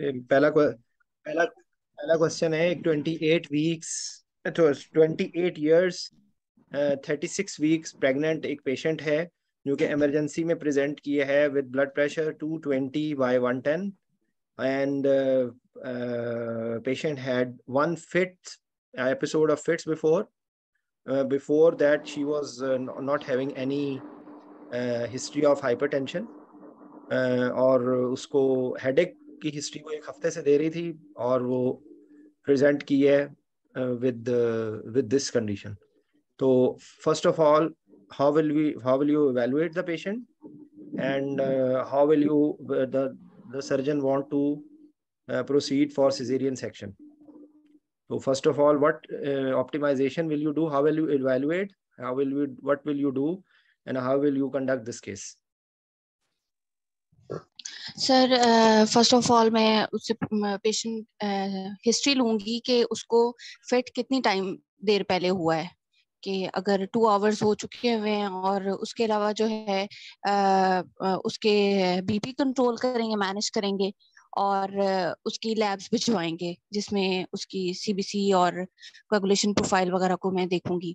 पहला पहला पहला क्वेश्चन है तो एक 28 वीक्स तो 28 इयर्स 36 वीक्स प्रेग्नेंट एक पेशेंट है जो कि इमरजेंसी में प्रेजेंट किए है with blood pressure 220 by 110 and patient had one fits episode of fits before before that she was not having any history of hypertension और उसको हेडेक की हिस्ट्री वो एक हफ्ते से दे रही थी और वो प्रेजेंट की है विद विद दिस कंडीशन तो first of all how will we how will you evaluate the patient and how will you the the surgeon want to proceed for caesarean section तो first of all what optimization will you do how will you evaluate how will you what will you do and how will you conduct this case sir first of all मैं उससे patient history uh, लूंगी कि उसको fit कितनी time there पहले हुआ है कि अगर टू आवर्स हो चुके हुए हैं और उसके अलावा जो है आ, uh, uh, उसके बीपी कंट्रोल करेंगे मैनेज करेंगे और उसकी लैब्स भिजवाएंगे जिसमें उसकी सीबीसी और कोगुलेशन प्रोफाइल वगैरह को मैं देखूंगी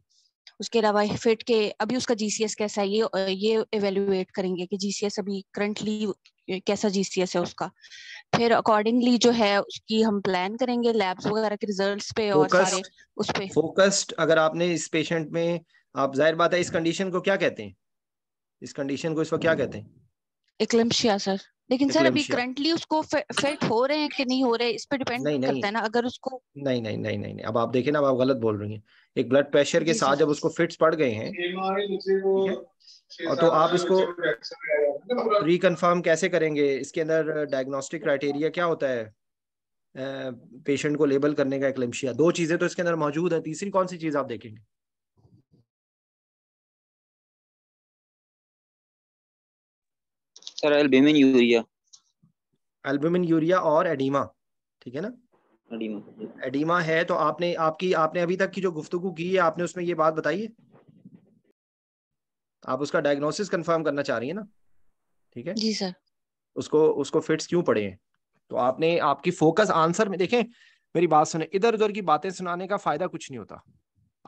उसके अलावा फिट के अभी उसका जीसीएस कैसा है ये ये एवेल्युएट करेंगे कि जीसीएस अभी करंटली कैसा जीसीएस है उसका फिर अकॉर्डिंगली जो है उसकी हम प्लान करेंगे लैब्स वगैरह के रिजल्ट्स पे focused, और सारे उस पे फोकस्ड अगर आपने इस पेशेंट में आप जाहिर बात है इस कंडीशन को क्या कहते हैं इस कंडीशन को इस वक्त क्या कहते हैं एक्लेम्पशिया सर लेकिन सर अभी करंटली उसको फिट हो रहे हैं कि नहीं हो रहे इस पर डिपेंड नहीं, नहीं, करता है ना अगर उसको नहीं नहीं नहीं नहीं, नहीं। नहीं। अब आप देखें ना आप गलत बोल रही हैं एक ब्लड प्रेशर के साथ जब उसको फिट्स पड़ गए हैं और तो आप इसको रिकनफर्म कैसे करेंगे इसके अंदर डायग्नोस्टिक क्राइटेरिया क्या होता है पेशेंट को लेबल करने का एक दो चीजें तो इसके अंदर मौजूद है तीसरी कौन सी चीज आप देखेंगे sir albuminuria albuminuria और एडिमा ठीक है ना एडिमा एडिमा है तो आपने आपकी आपने अभी तक की जो गुफ्तगु की है आपने उसमें ये बात बताई है आप उसका डायग्नोसिस कंफर्म करना चाह रही है ना ठीक है जी सर उसको उसको फिट्स क्यों पड़े हैं तो आपने आपकी फोकस आंसर में देखें मेरी बात सुने इधर उधर की बातें सुनाने का फायदा कुछ नहीं होता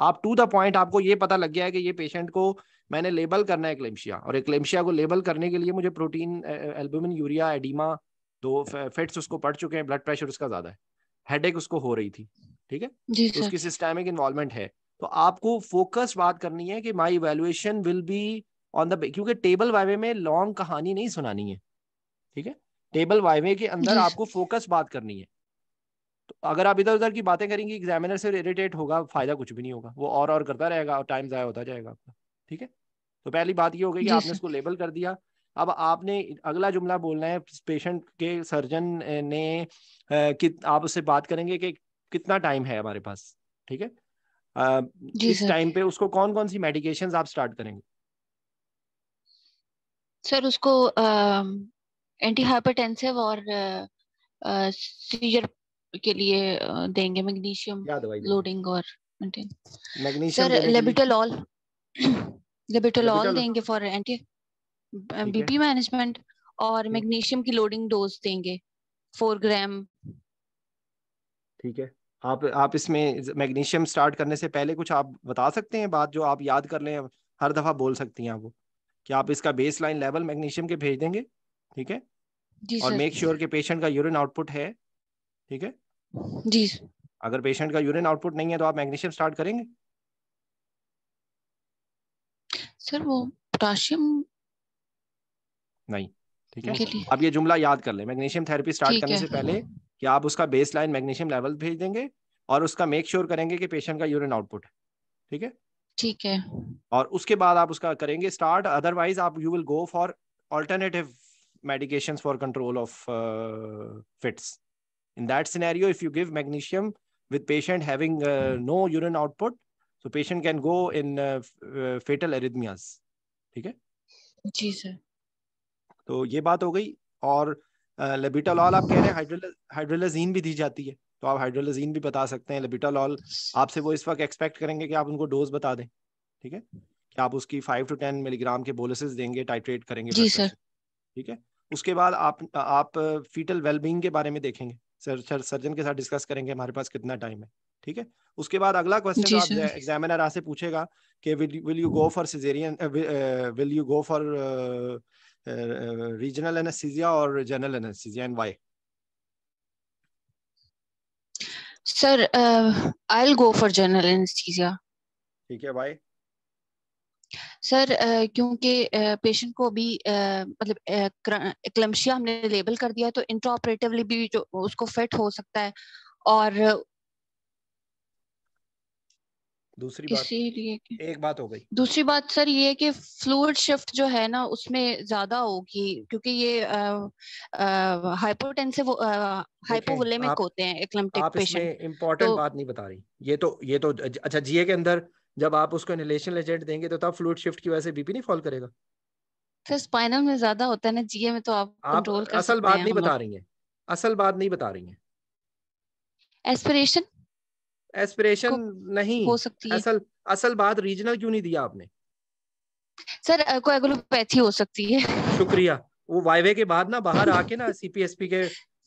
आप टू द पॉइंट आपको ये पता लग गया है कि ये पेशेंट को मैंने लेबल करना है क्लेम्शिया और एक्लेम्शिया को लेबल करने के लिए मुझे प्रोटीन एल्बुमिन यूरिया एडिमा दो फेट्स उसको पड़ चुके हैं ब्लड प्रेशर उसका ज्यादा है हेडेक उसको हो रही थी ठीक है तो उसकी सिस्टेमिक इन्वॉल्वमेंट है तो आपको फोकस बात करनी है कि my evaluation will be on the क्योंकि टेबल वाइवे में लॉन्ग कहानी नहीं सुनानी है ठीक है टेबल वाइवे के अंदर आपको फोकस बात करनी है तो अगर आप इधर उधर की बातें करेंगे एग्जामिनर से इरिटेट होगा फायदा कुछ भी नहीं होगा वो और और करता रहेगा और टाइम जाया होता जाएगा आपका ठीक है तो पहली बात ये हो गई कि आपने इसको लेबल कर दिया अब आपने अगला जुमला बोलना है पेशेंट के सर्जन ने कि आप उससे बात करेंगे कि कितना टाइम है हमारे पास ठीक है इस टाइम पे उसको कौन कौन सी मेडिकेशंस आप स्टार्ट करेंगे सर उसको एंटी हाइपरटेंसिव और सीजर के लिए देंगे मैग्नीशियम लोडिंग और magnesium sir labetalol or labetalol तो देंगे फॉर एंटी बीपी मैनेजमेंट और मैग्नीशियम की लोडिंग डोज देंगे फोर ग्राम ठीक है आप आप इसमें मैग्नीशियम स्टार्ट करने से पहले कुछ आप बता सकते हैं बात जो आप याद कर लें हर दफा बोल सकती हैं आप वो कि आप इसका बेस लाइन लेवल मैग्नीशियम के भेज देंगे ठीक है और मेक श्योर के पेशेंट का यूरिन आउटपुट है ठीक है जी अगर पेशेंट का यूरिन आउटपुट नहीं है तो आप मैग्नीशियम स्टार्ट करेंगे सर वो पोटाशियम नहीं ठीक है अब ये जुमला याद कर ले मैग्नीशियम थेरेपी स्टार्ट करने से पहले कि आप उसका बेस लाइन मैग्नीशियम लेवल भेज देंगे और उसका मेक श्योर sure करेंगे कि पेशेंट का यूरिन आउटपुट है ठीक है ठीक है और उसके बाद आप उसका करेंगे स्टार्ट अदरवाइज आप you will go for alternative medication for control of fits in that scenario if you give magnesium with patient having no urine output so patient can go in fatal arrhythmias ठीक है जी sir तो ये बात हो गई और लेबिटालॉल uh, आप कह रहे हैं हाइड्रोलाजीन भी दी जाती है तो आप हाइड्रोलाजीन भी बता सकते हैं लेबिटालॉल आपसे वो इस वक्त एक्सपेक्ट करेंगे कि आप उनको डोज बता दें ठीक है कि आप उसकी फाइव टू टेन मिलीग्राम के बोलसेस देंगे टाइट्रेट करेंगे जी सर ठीक है उसके बाद आप आप फीटल uh, वेलबींग के बारे में देखेंगे सर सर सर्जन के साथ डिस्कस करेंगे हमारे पास कितना टाइम है ठीक है उसके बाद अगला क्वेश्चन तो आप एग्जामिनर आपसे पूछेगा कि will will you go for caesarean will you go for regional anaesthesia और general anaesthesia and why sir I will go for general anaesthesia ठीक है व्हाई सर uh, क्योंकि पेशेंट uh, को अभी uh, मतलब क्लमशिया हमने लेबल कर दिया तो इंट्रा ऑपरेटिवली भी जो उसको फिट हो सकता है और दूसरी बात एक बात हो गई दूसरी बात सर ये कि फ्लूड शिफ्ट जो है ना उसमें ज्यादा होगी क्योंकि ये हाइपोटेंसिव हाइपोवोलेमिक होते हैं एक्लेम्प्टिक पेशेंट इंपॉर्टेंट तो, बात नहीं बता रही ये तो ये तो अच्छा जीए के अंदर जब आप उसको इनहेलेशन एजेंट देंगे तो तब फ्लूड शिफ्ट की वजह से बीपी नहीं फॉल करेगा सर स्पाइनल में ज्यादा होता है ना जीए में तो आप कंट्रोल कर असल बात नहीं बता रही हैं असल बात नहीं बता रही हैं एस्पिरेशन एस्पिरेशन नहीं हो सकती है असल असल बात रीजनल क्यों नहीं दिया आपने सर कोई हो सकती है शुक्रिया वो वाइवे के बाद ना बाहर आके ना सीपीएसपी के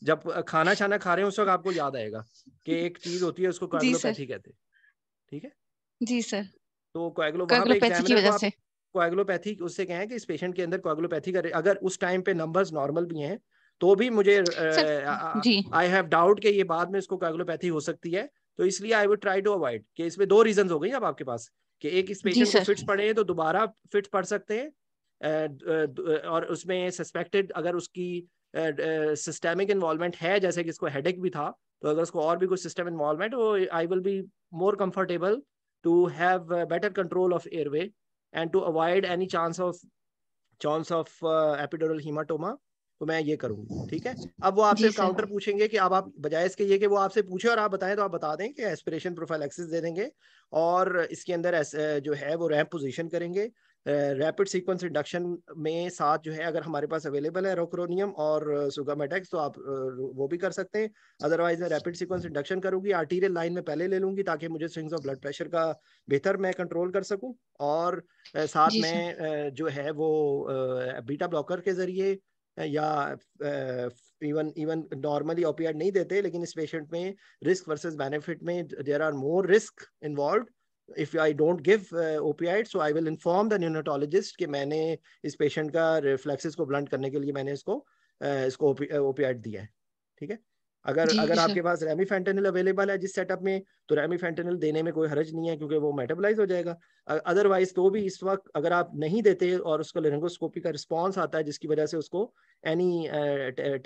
जब खाना छाना खा रहे हैं उस वक्त आपको याद आएगा कि एक चीज होती है उसको कोएगुलोपैथी कहते हैं ठीक है जी सर तो कोएगुलोपैथी की वजह से कोएगुलोपैथी उससे कहें कि इस पेशेंट के अंदर कोएगुलोपैथी का अगर उस टाइम पे नंबर्स नॉर्मल भी हैं तो भी मुझे आई हैव डाउट कि ये बाद में इसको कोएगुलोपैथी हो सकती है तो इसलिए I would try to avoid कि इसमें दो रीजन हो गई अब आपके पास कि एक इस पेशेंट को फिट्स पड़े हैं तो दोबारा फिट पड़ सकते हैं uh, uh, और उसमें सस्पेक्टेड अगर उसकी सिस्टेमिक uh, इन्वॉल्वमेंट है जैसे कि इसको हेडेक भी था तो अगर उसको और भी कुछ सिस्टम इन्वॉल्वमेंट वो I will be more comfortable to have better control of airway and to avoid any chance of chance of epidural haematoma तो मैं ये करूंगी ठीक है अब वो आपसे काउंटर पूछेंगे कि अब आप बजाय इसके ये कि वो आपसे पूछे और आप बताएं तो आप बता दें कि एस्पिरेशन प्रोफाइल एक्सेस दे देंगे और इसके अंदर जो है वो रैम पोजिशन करेंगे रैपिड सीक्वेंस इंडक्शन में साथ जो है अगर हमारे पास अवेलेबल है रोक्रोनियम और सुगामेटेक्स तो आप वो भी कर सकते हैं अदरवाइज मैं रैपिड सीक्वेंस इंडक्शन करूंगी आर्टीरियल लाइन में पहले ले लूंगी ताकि मुझे स्विंग्स ऑफ ब्लड प्रेशर का बेहतर मैं कंट्रोल कर सकूं और साथ में जो है वो बीटा ब्लॉकर के जरिए या इवन इवन नॉर्मली ओपीआइड नहीं देते लेकिन इस पेशेंट में रिस्क वर्सेस बेनिफिट में there are more risk involve if I don't give opioid so I will inform the neonatologist कि मैंने इस पेशेंट का रिफ्लेक्सेस को ब्लंट करने के लिए मैंने इसको uh, इसको ओपीआईड दिया है ठीक है अगर अगर आपके पास रेमी फेंटेनल अवेलेबल है जिस सेटअप में तो रेमी फेंटेनल देने में कोई हर्ज नहीं है क्योंकि वो मेटाबोलाइज हो जाएगा अदरवाइज तो भी इस वक्त अगर आप नहीं देते और उसको लेरेंगोस्कोपी का रिस्पॉन्स आता है जिसकी वजह से उसको any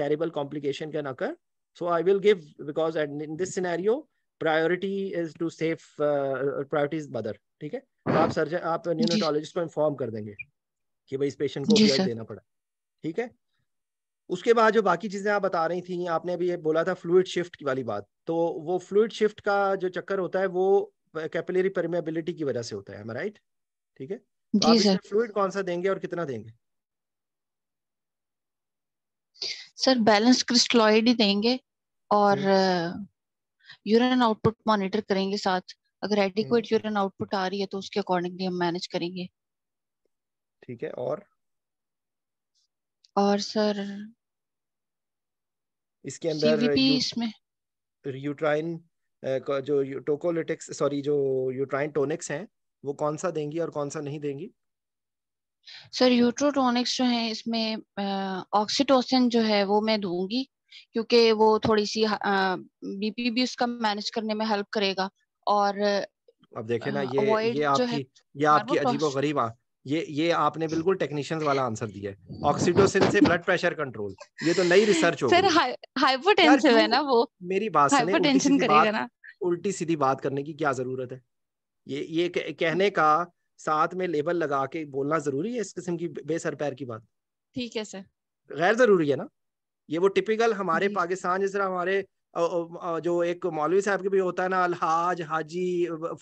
terrible complication can occur so I will give because in this scenario priority is to safe priority is mother ठीक है तो आप सर्जन आप न्यूरोलॉजिस्ट को इन्फॉर्म कर देंगे कि भाई इस पेशेंट को देना पड़ा ठीक है उसके बाद जो बाकी चीज़ें आप बता रही थी आपने अभी ये बोला था फ्लूड शिफ्ट की वाली बात तो वो फ्लूड शिफ्ट का जो चक्कर होता है वो कैपिलरी परमेबिलिटी की वजह से होता है राइट ठीक है तो आप फ्लूड कौन सा देंगे और कितना देंगे सर बैलेंस क्रिस्टलॉइड ही देंगे और यूरिन आउटपुट मॉनिटर करेंगे साथ अगर एडिक्वेट यूरिन आउटपुट आ रही है तो उसके अकॉर्डिंगली हम मैनेज करेंगे ठीक है और और सर इसके अंदर यूट्राइन जो टोकोलिटिक्स सॉरी जो यूट्राइन टोनिक्स हैं वो कौन सा देंगी और कौन सा नहीं देंगी सर यूट्रोटोनिक्स जो है इसमें ऑक्सीटोसिन जो है वो मैं दूंगी क्योंकि वो थोड़ी सी बीपी भी उसका मैनेज करने में हेल्प करेगा और अब देखे ना ये ये आपकी ये आपकी अजीबो गरीब ये ये आपने बिल्कुल टेक्नीशियंस वाला आंसर दिया है ऑक्सीटोसिन से ब्लड प्रेशर कंट्रोल ये तो नई रिसर्च हो सर हाइपोटेंसिव है ना वो मेरी बात सुने हाइपोटेंशन करेगा ना उल्टी सीधी बात करने की क्या जरूरत है ये ये कहने का साथ में लेबल लगा के बोलना जरूरी है इस किस्म की बेसर पैर की बात ठीक है सर गैर जरूरी है ना ये वो टिपिकल हमारे पाकिस्तान जिस तरह हमारे जो एक मौलवी साहब के भी होता है ना अलहाज हाजी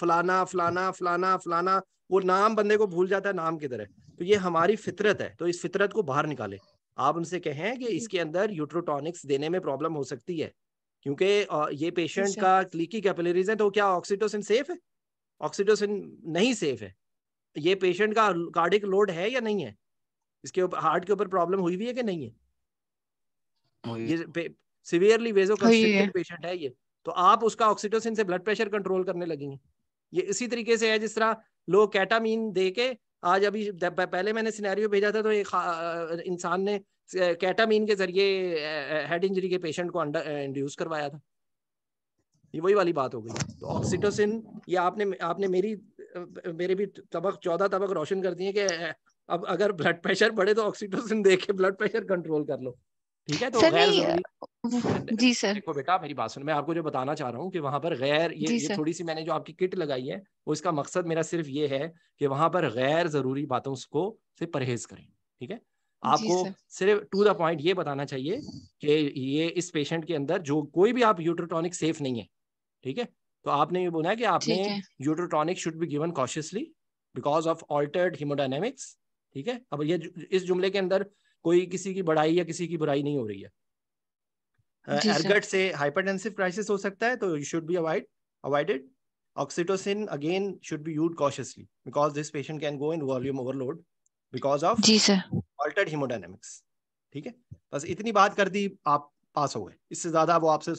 फलाना फलाना फलाना फलाना वो नाम बंदे को भूल जाता है नाम किधर है तो ये हमारी फितरत है तो इस फितरत को बाहर निकाले आप उनसे कहें कि इसके अंदर यूट्रोटॉनिक्स देने में प्रॉब्लम हो सकती है क्योंकि ये पेशेंट अच्छा। का क्लिकी कैपिलरीज है तो क्या ऑक्सीटोसिन सेफ है ऑक्सीटोसिन नहीं सेफ है ये पेशेंट का कार्डिक लोड है या नहीं है इसके ऊपर हार्ट के ऊपर प्रॉब्लम हुई भी है कि नहीं है ये सिवियरली वेजो पेशेंट है ये तो आप उसका ऑक्सीटोसिन से ब्लड प्रेशर कंट्रोल करने लगेंगे ये इसी तरीके से है जिस तरह लोग कैटामीन दे के आज अभी पहले मैंने सिनेरियो भेजा था तो एक इंसान ने कैटामीन के जरिए हेड इंजरी के पेशेंट को इंड्यूस करवाया था ये वही वाली बात हो गई तो ऑक्सीटोसिन ये आपने आपने मेरी मेरे भी तबक चौदह तबक रोशन कर दिए कि अब अगर ब्लड प्रेशर बढ़े तो ऑक्सीटोसिन दे के ब्लड प्रेशर कंट्रोल कर लो ठीक है तो सर नहीं जी सर देखो बेटा मेरी बात सुन मैं आपको जो बताना चाह रहा हूँ कि वहां पर गैर ये, ये थोड़ी सी मैंने जो आपकी किट लगाई है वो इसका मकसद मेरा सिर्फ ये है कि वहां पर गैर जरूरी बातों को से परहेज करें ठीक है आपको सिर्फ टू द पॉइंट ये बताना चाहिए कि ये इस पेशेंट के अंदर जो कोई भी आप यूट्रोटॉनिक सेफ नहीं है ठीक है तो आपने ये बोला कि आपने uterotonic should be given cautiously because of altered haemodynamics ठीक है अब ये इस जुमले के अंदर कोई किसी की बढ़ाई या किसी की बुराई नहीं हो रही है एरगट से हाइपरटेंसिव क्राइसिस हो सकता है तो you should be avoid avoided oxytocin again should be use cautiously because this patient can go in volume overload because of जी सर altered हीमोडायनेमिक्स ठीक है बस इतनी बात कर दी आप पास हो गए इससे ज्यादा वो आपसे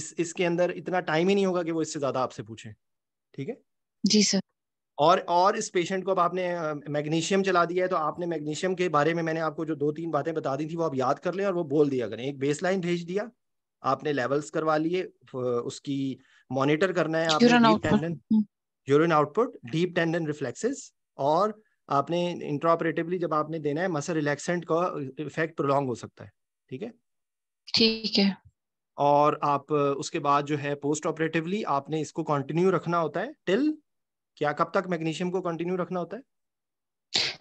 इस इसके अंदर इतना टाइम ही नहीं होगा कि वो इससे ज्यादा आपसे पूछे ठीक है जी सर और और इस पेशेंट को अब आपने मैग्नीशियम चला दिया है तो आपने मैग्नीशियम के बारे में मैंने आपको जो दो तीन बातें बता दी थी वो आप याद कर लें और वो बोल दिया करें एक बेसलाइन भेज दिया आपने लेवल्स करवा लिए उसकी मॉनिटर करना है आपने urine output deep tendon reflexes और आपने इंट्रोपरेटिवली जब आपने देना है मसल रिलैक्सेंट का इफेक्ट प्रोलॉन्ग हो सकता है ठीक है ठीक है और आप उसके बाद जो है पोस्ट ऑपरेटिवली आपने इसको कंटिन्यू रखना होता है टिल क्या कब तक मैग्नीशियम को कंटिन्यू रखना होता है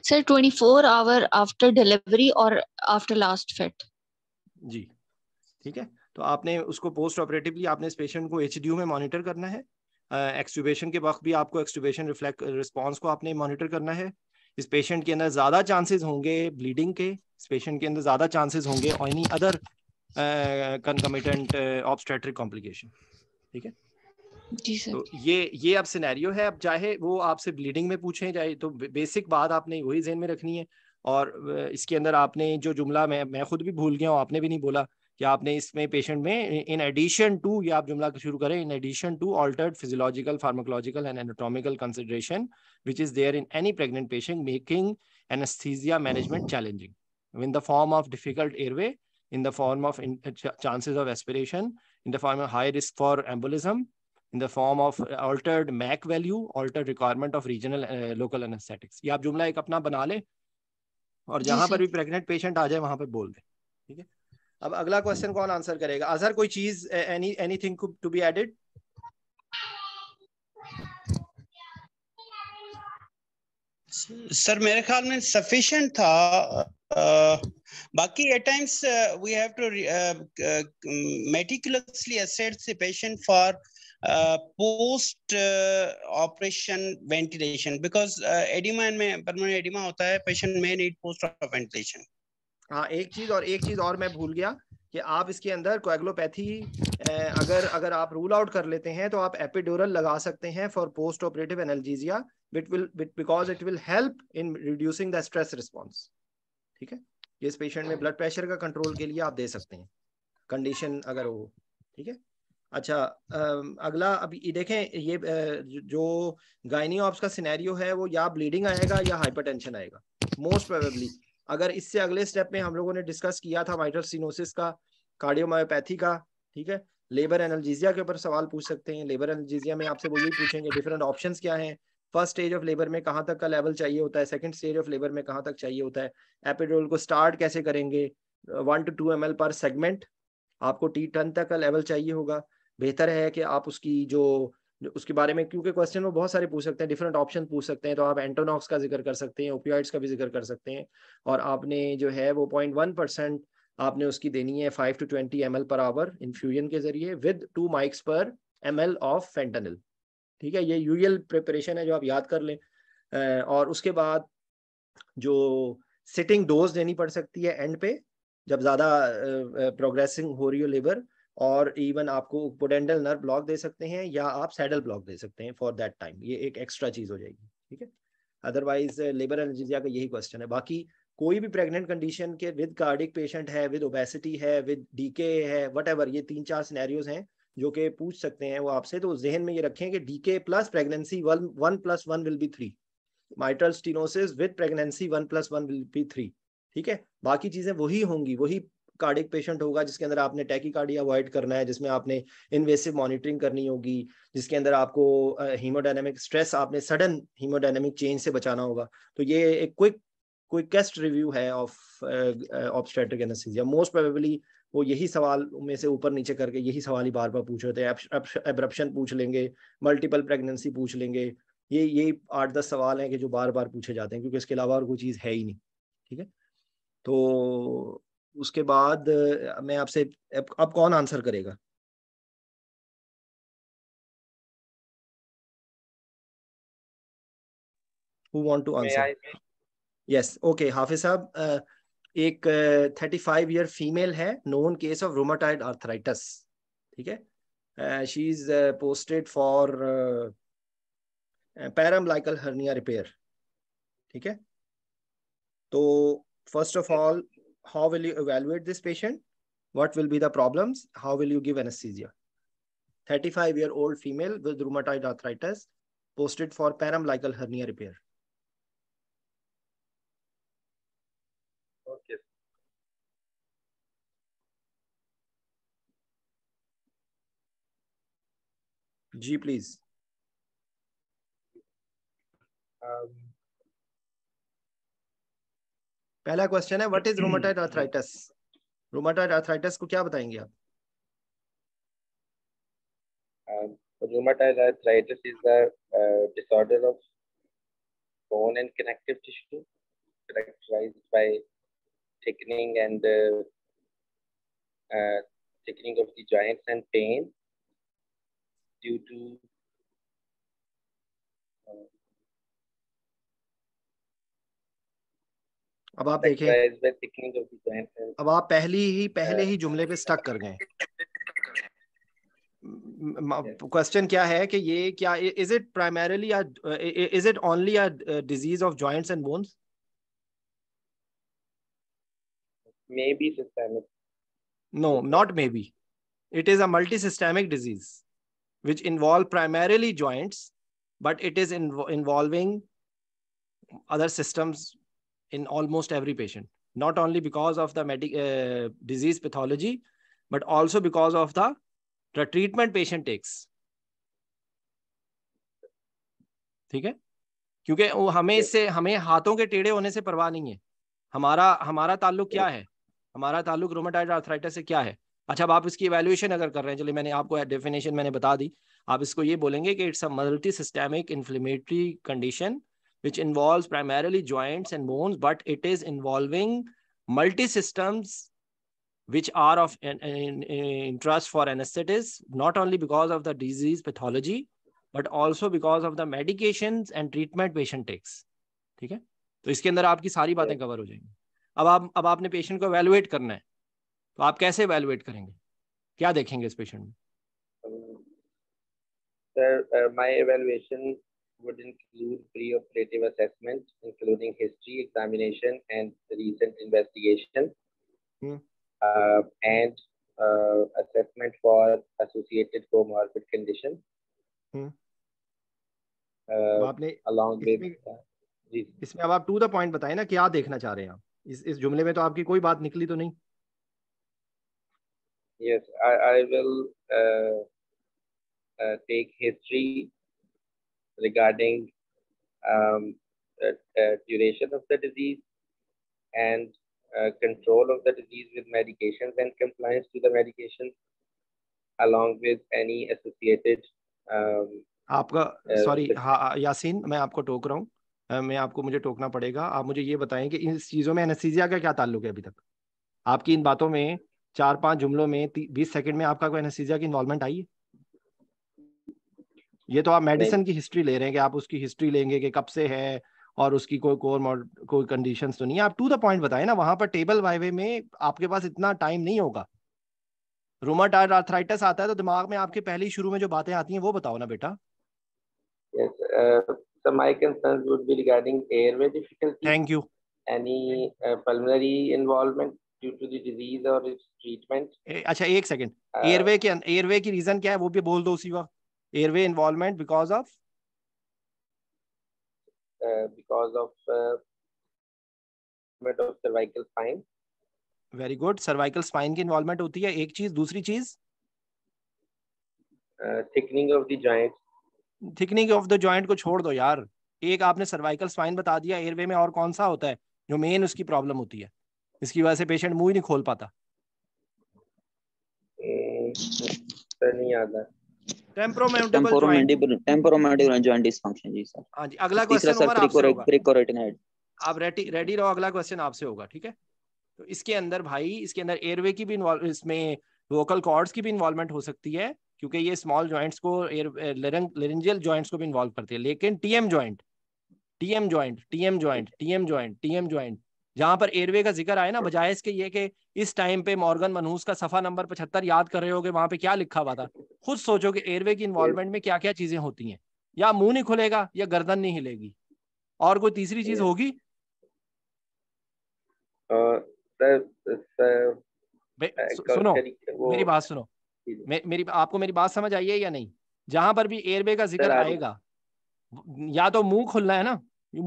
सर 24 आवर आफ्टर डिलीवरी और आफ्टर लास्ट फिट जी ठीक है तो आपने उसको पोस्ट ऑपरेटिवली आपने इस पेशेंट को एच में मॉनिटर करना है एक्सट्यूबेशन uh, के वक्त भी आपको एक्सट्यूबेशन रिफ्लेक्ट रिस्पॉन्स को आपने मॉनिटर करना है इस पेशेंट के अंदर ज़्यादा चांसेस होंगे ब्लीडिंग के इस पेशेंट के अंदर ज़्यादा चांसेस होंगे और any other concomitant obstetric complication ठीक है तो ये ये अब सिनेरियो है अब चाहे वो आपसे ब्लीडिंग में पूछें चाहे तो बेसिक बात आपने वही जहन में रखनी है और इसके अंदर आपने जो जुमला मैं मैं खुद भी भूल गया हूँ आपने भी नहीं बोला कि आपने इसमें पेशेंट में इन एडिशन टू ये आप जुमला शुरू करें in addition to altered physiological pharmacological and anatomical consideration which is there in any pregnant patient making anaesthesia management challenging in the form of difficult airway in the form of chances of aspiration in the form of high risk for embolism in the form of altered MAC value, altered requirement of regional uh, local anesthetics. ये आप जुमला एक अपना बना ले और जहां पर भी प्रेग्नेंट पेशेंट आ जाए वहां पर बोल दे ठीक है अब अगला क्वेश्चन कौन आंसर करेगा अजहर कोई चीज any anything to be added sir मेरे ख्याल में सफिशिएंट था आ, बाकी at times we have to meticulously assess the patient for post operation ventilation because oedema में परमानेंट एडिमा होता है पेशेंट में need post post ventilation uh, uh, हाँ एक चीज और एक चीज और मैं भूल गया कि आप इसके अंदर कोएग्लोपैथी uh, अगर अगर आप रूल आउट कर लेते हैं तो आप एपिडोरल लगा सकते हैं for post operative analgesia with will because it will help in reducing the stress response ठीक है इस पेशेंट में ब्लड प्रेशर का कंट्रोल के लिए आप दे सकते हैं कंडीशन अगर हो ठीक है अच्छा अगला अभी देखें ये जो गायनी ऑप्स का सिनेरियो है वो या ब्लीडिंग आएगा या हाइपरटेंशन आएगा मोस्ट प्रोबेबली अगर इससे अगले स्टेप में हम लोगों ने डिस्कस किया था माइटर सीनोसिस का कार्डियोमायोपैथी का ठीक है लेबर एनर्जीजिया के ऊपर सवाल पूछ सकते हैं लेबर एनर्जीजिया में आपसे वो यही पूछेंगे डिफरेंट ऑप्शन क्या है फर्स्ट स्टेज ऑफ लेबर में कहाँ तक का लेवल चाहिए होता है सेकंड स्टेज ऑफ लेबर में कहाँ तक चाहिए होता है एपिड्रोल को स्टार्ट कैसे करेंगे one to two M per segment आपको टी टन तक का लेवल चाहिए होगा बेहतर है कि आप उसकी जो उसके बारे में क्योंकि क्वेश्चन में बहुत सारे पूछ सकते हैं डिफरेंट ऑप्शन पूछ सकते हैं तो आप एंटोनॉक्स का जिक्र कर सकते हैं ओपियाइड्स का भी जिक्र कर सकते हैं और आपने जो है वो पॉइंट वन परसेंट आपने उसकी देनी है five to twenty M per hour infusion के जरिए with two mics per M of fentanyl ठीक है ये यूएल प्रिपरेशन है जो आप याद कर लें और उसके बाद जो सिटिंग डोज देनी पड़ सकती है एंड पे जब ज़्यादा प्रोग्रेसिंग हो रही हो लेबर और इवन आपको पोडेंडल नर्व ब्लॉक दे सकते हैं या आप सैडल ब्लॉक दे सकते हैं फॉर दैट टाइम ये एक एक्स्ट्रा चीज हो जाएगी ठीक है अदरवाइज लेबर एनर्जीजिया का यही क्वेश्चन है बाकी कोई भी प्रेग्नेंट कंडीशन के विद कार्डिक पेशेंट है विद ओबेसिटी है विद डीके है वट ये तीन चार सिनेरियोज हैं जो कि पूछ सकते हैं वो आपसे तो जहन में ये रखें कि DK plus pregnancy one one plus one will be three mitral stenosis with pregnancy one plus one will be three ठीक है बाकी चीजें वही होंगी वही कार्डिक पेशेंट होगा जिसके अंदर आपने टैकी टैकीकार्डिया अवॉइड करना है जिसमें आपने इन्वेसिव मॉनिटरिंग करनी होगी जिसके अंदर आपको हीमोडाइनमिक स्ट्रेस आपने सडन हीमोडाइनमिक चेंज से बचाना होगा तो ये एक क्विक क्विकेस्ट रिव्यू है of obstetric anaesthesia most probably वो यही सवाल में से ऊपर नीचे करके यही सवाल ही बार बार पूछ रहे थे एब्रप्शन पूछ लेंगे मल्टीपल प्रेगनेंसी पूछ लेंगे ये ये आठ दस सवाल हैं कि जो बार बार पूछे जाते हैं क्योंकि इसके अलावा और कोई चीज़ है ही नहीं ठीक है तो उसके बाद मैं आपसे अब आप कौन आंसर करेगा who want to answer yes okay Hafiz Sahab एक थर्टी फाइव ईयर फीमेल है known case of rheumatoid arthritis ठीक है she is posted for paraumbilical hernia repair ठीक है तो first of all how will you evaluate this patient? What will be the problems? How will you give anesthesia? 35 year old female with rheumatoid arthritis posted for paramilical hernia repair. Okay. G, please. Um, पहला question है what is rheumatoid arthritis rheumatoid arthritis को क्या बताएंगे um, rheumatoid arthritis is a disorder of bone and connective tissue characterized by thickening and uh, uh, thickening of the joints and pain due to uh, अब आप देखें अब आप पहली ही पहले ही जुमले पे स्टक कर गए क्वेश्चन क्या है कि ये क्या is it primarily is it only या disease of joints and bones may be systemic no not may be it is a multi systemic disease which involve primarily joints but it is involving other systems in almost every patient, not only because of the medic, uh, disease pathology, but also because of the, the treatment patient takes. ठीक है क्योंकि हमें इससे हमें हाथों के टेढ़े होने से परवाह नहीं है हमारा हमारा ताल्लुक क्या है हमारा ताल्लुक रोमाटाइड आर्थराइटिस से क्या है अच्छा आप इसकी इवैल्यूएशन अगर कर रहे हैं चलिए मैंने आपको डेफिनेशन मैंने बता दी आप इसको ये बोलेंगे कि it's a multi systemic inflammatory condition which involves primarily joints and bones, but it is involving multi-systems which are of interest for anesthetists, not only because of the disease pathology, but also because of the medications and treatment patient takes ठीक है तो इसके अंदर आपकी सारी बातें cover हो जाएंगी अब आप अब आपने पेशेंट को वैल्यूएट करना है तो आप कैसे वैल्यूएट करेंगे क्या देखेंगे इस पेशेंट में sir my evaluation would include pre-operative assessment, including history, examination, and recent investigation, mm. uh, and uh, assessment for associated comorbid condition. Mm. Uh, along with इसमें अब आप टू द पॉइंट बताएं ना क्या देखना चाह रहे हैं आप इस इस जुमले में तो आपकी कोई बात निकली तो नहीं yes i i will uh, uh, take history regarding um, the, the duration of the disease and uh, control of the disease with medications and compliance to the medication along with any associated um, आपका sorry uh, हाँ यासीन मैं आपको टोक रहा हूँ मैं आपको मुझे टोकना पड़ेगा आप मुझे ये बताएं कि इन चीज़ों में एनेस्थीजिया का क्या ताल्लुक है अभी तक आपकी इन बातों में चार पांच जुमलों में बीस सेकंड में आपका कोई एनेस्थीजिया की इन्वॉल्वमेंट आई है ये तो आप मेडिसिन की हिस्ट्री ले रहे हैं कि आप उसकी हिस्ट्री लेंगे कि कब से है और उसकी कोई कोर कोई कंडीशन तो नहीं है आप टू द पॉइंट बताए ना वहां पर टेबल वाइवे में आपके पास इतना टाइम नहीं होगा रोमाटाइड आर्थराइटिस आता है तो दिमाग में आपके पहले ही शुरू में जो बातें आती हैं वो बताओ ना बेटा yes, uh, so my concerns would be regarding airway difficulty thank you any uh, pulmonary involvement due to the disease or अच्छा एक सेकंड एयरवे uh, के एयरवे की रीजन क्या है वो भी बोल दो उसी वक्त airway involvement because of uh, because of uh, of cervical spine और कौन सा होता है जो मेन उसकी प्रॉब्लम होती है इसकी वजह से पेशेंट मुंह ही नहीं खोल पाता नहीं टेम्पोरोमेंडिबल जॉइंट डिसफंक्शन जी सर हां जी अगला क्वेश्चन आप रेडी रेडी रहो अगला क्वेश्चन आपसे होगा ठीक है तो इसके अंदर भाई इसके अंदर एयरवे की भी इन्वॉल्व इसमें वोकल कॉर्ड्स की भी इन्वॉल्वमेंट हो सकती है क्योंकि ये स्मॉल जॉइंट्स को लेरेंजियल जॉइंट्स eh, को भी इन्वॉल्व करते हैं लेकिन TM joint TM joint TM joint TM joint TM joint जहां पर एयरवे का जिक्र आए ना बजाय इसके ये कि इस टाइम पे मॉर्गन मनहूस का सफा नंबर पचहत्तर याद कर रहे होगे वहां पे क्या लिखा हुआ था खुद सोचो कि एयरवे की इन्वॉल्वमेंट में क्या क्या चीजें होती हैं या मुंह नहीं खुलेगा या गर्दन नहीं हिलेगी और कोई तीसरी चीज होगी सुनो मेरी बात सुनो मेरी आपको मेरी बात समझ आई है या नहीं जहां पर भी एयरवे का जिक्र आएगा या तो मुंह खुलना है ना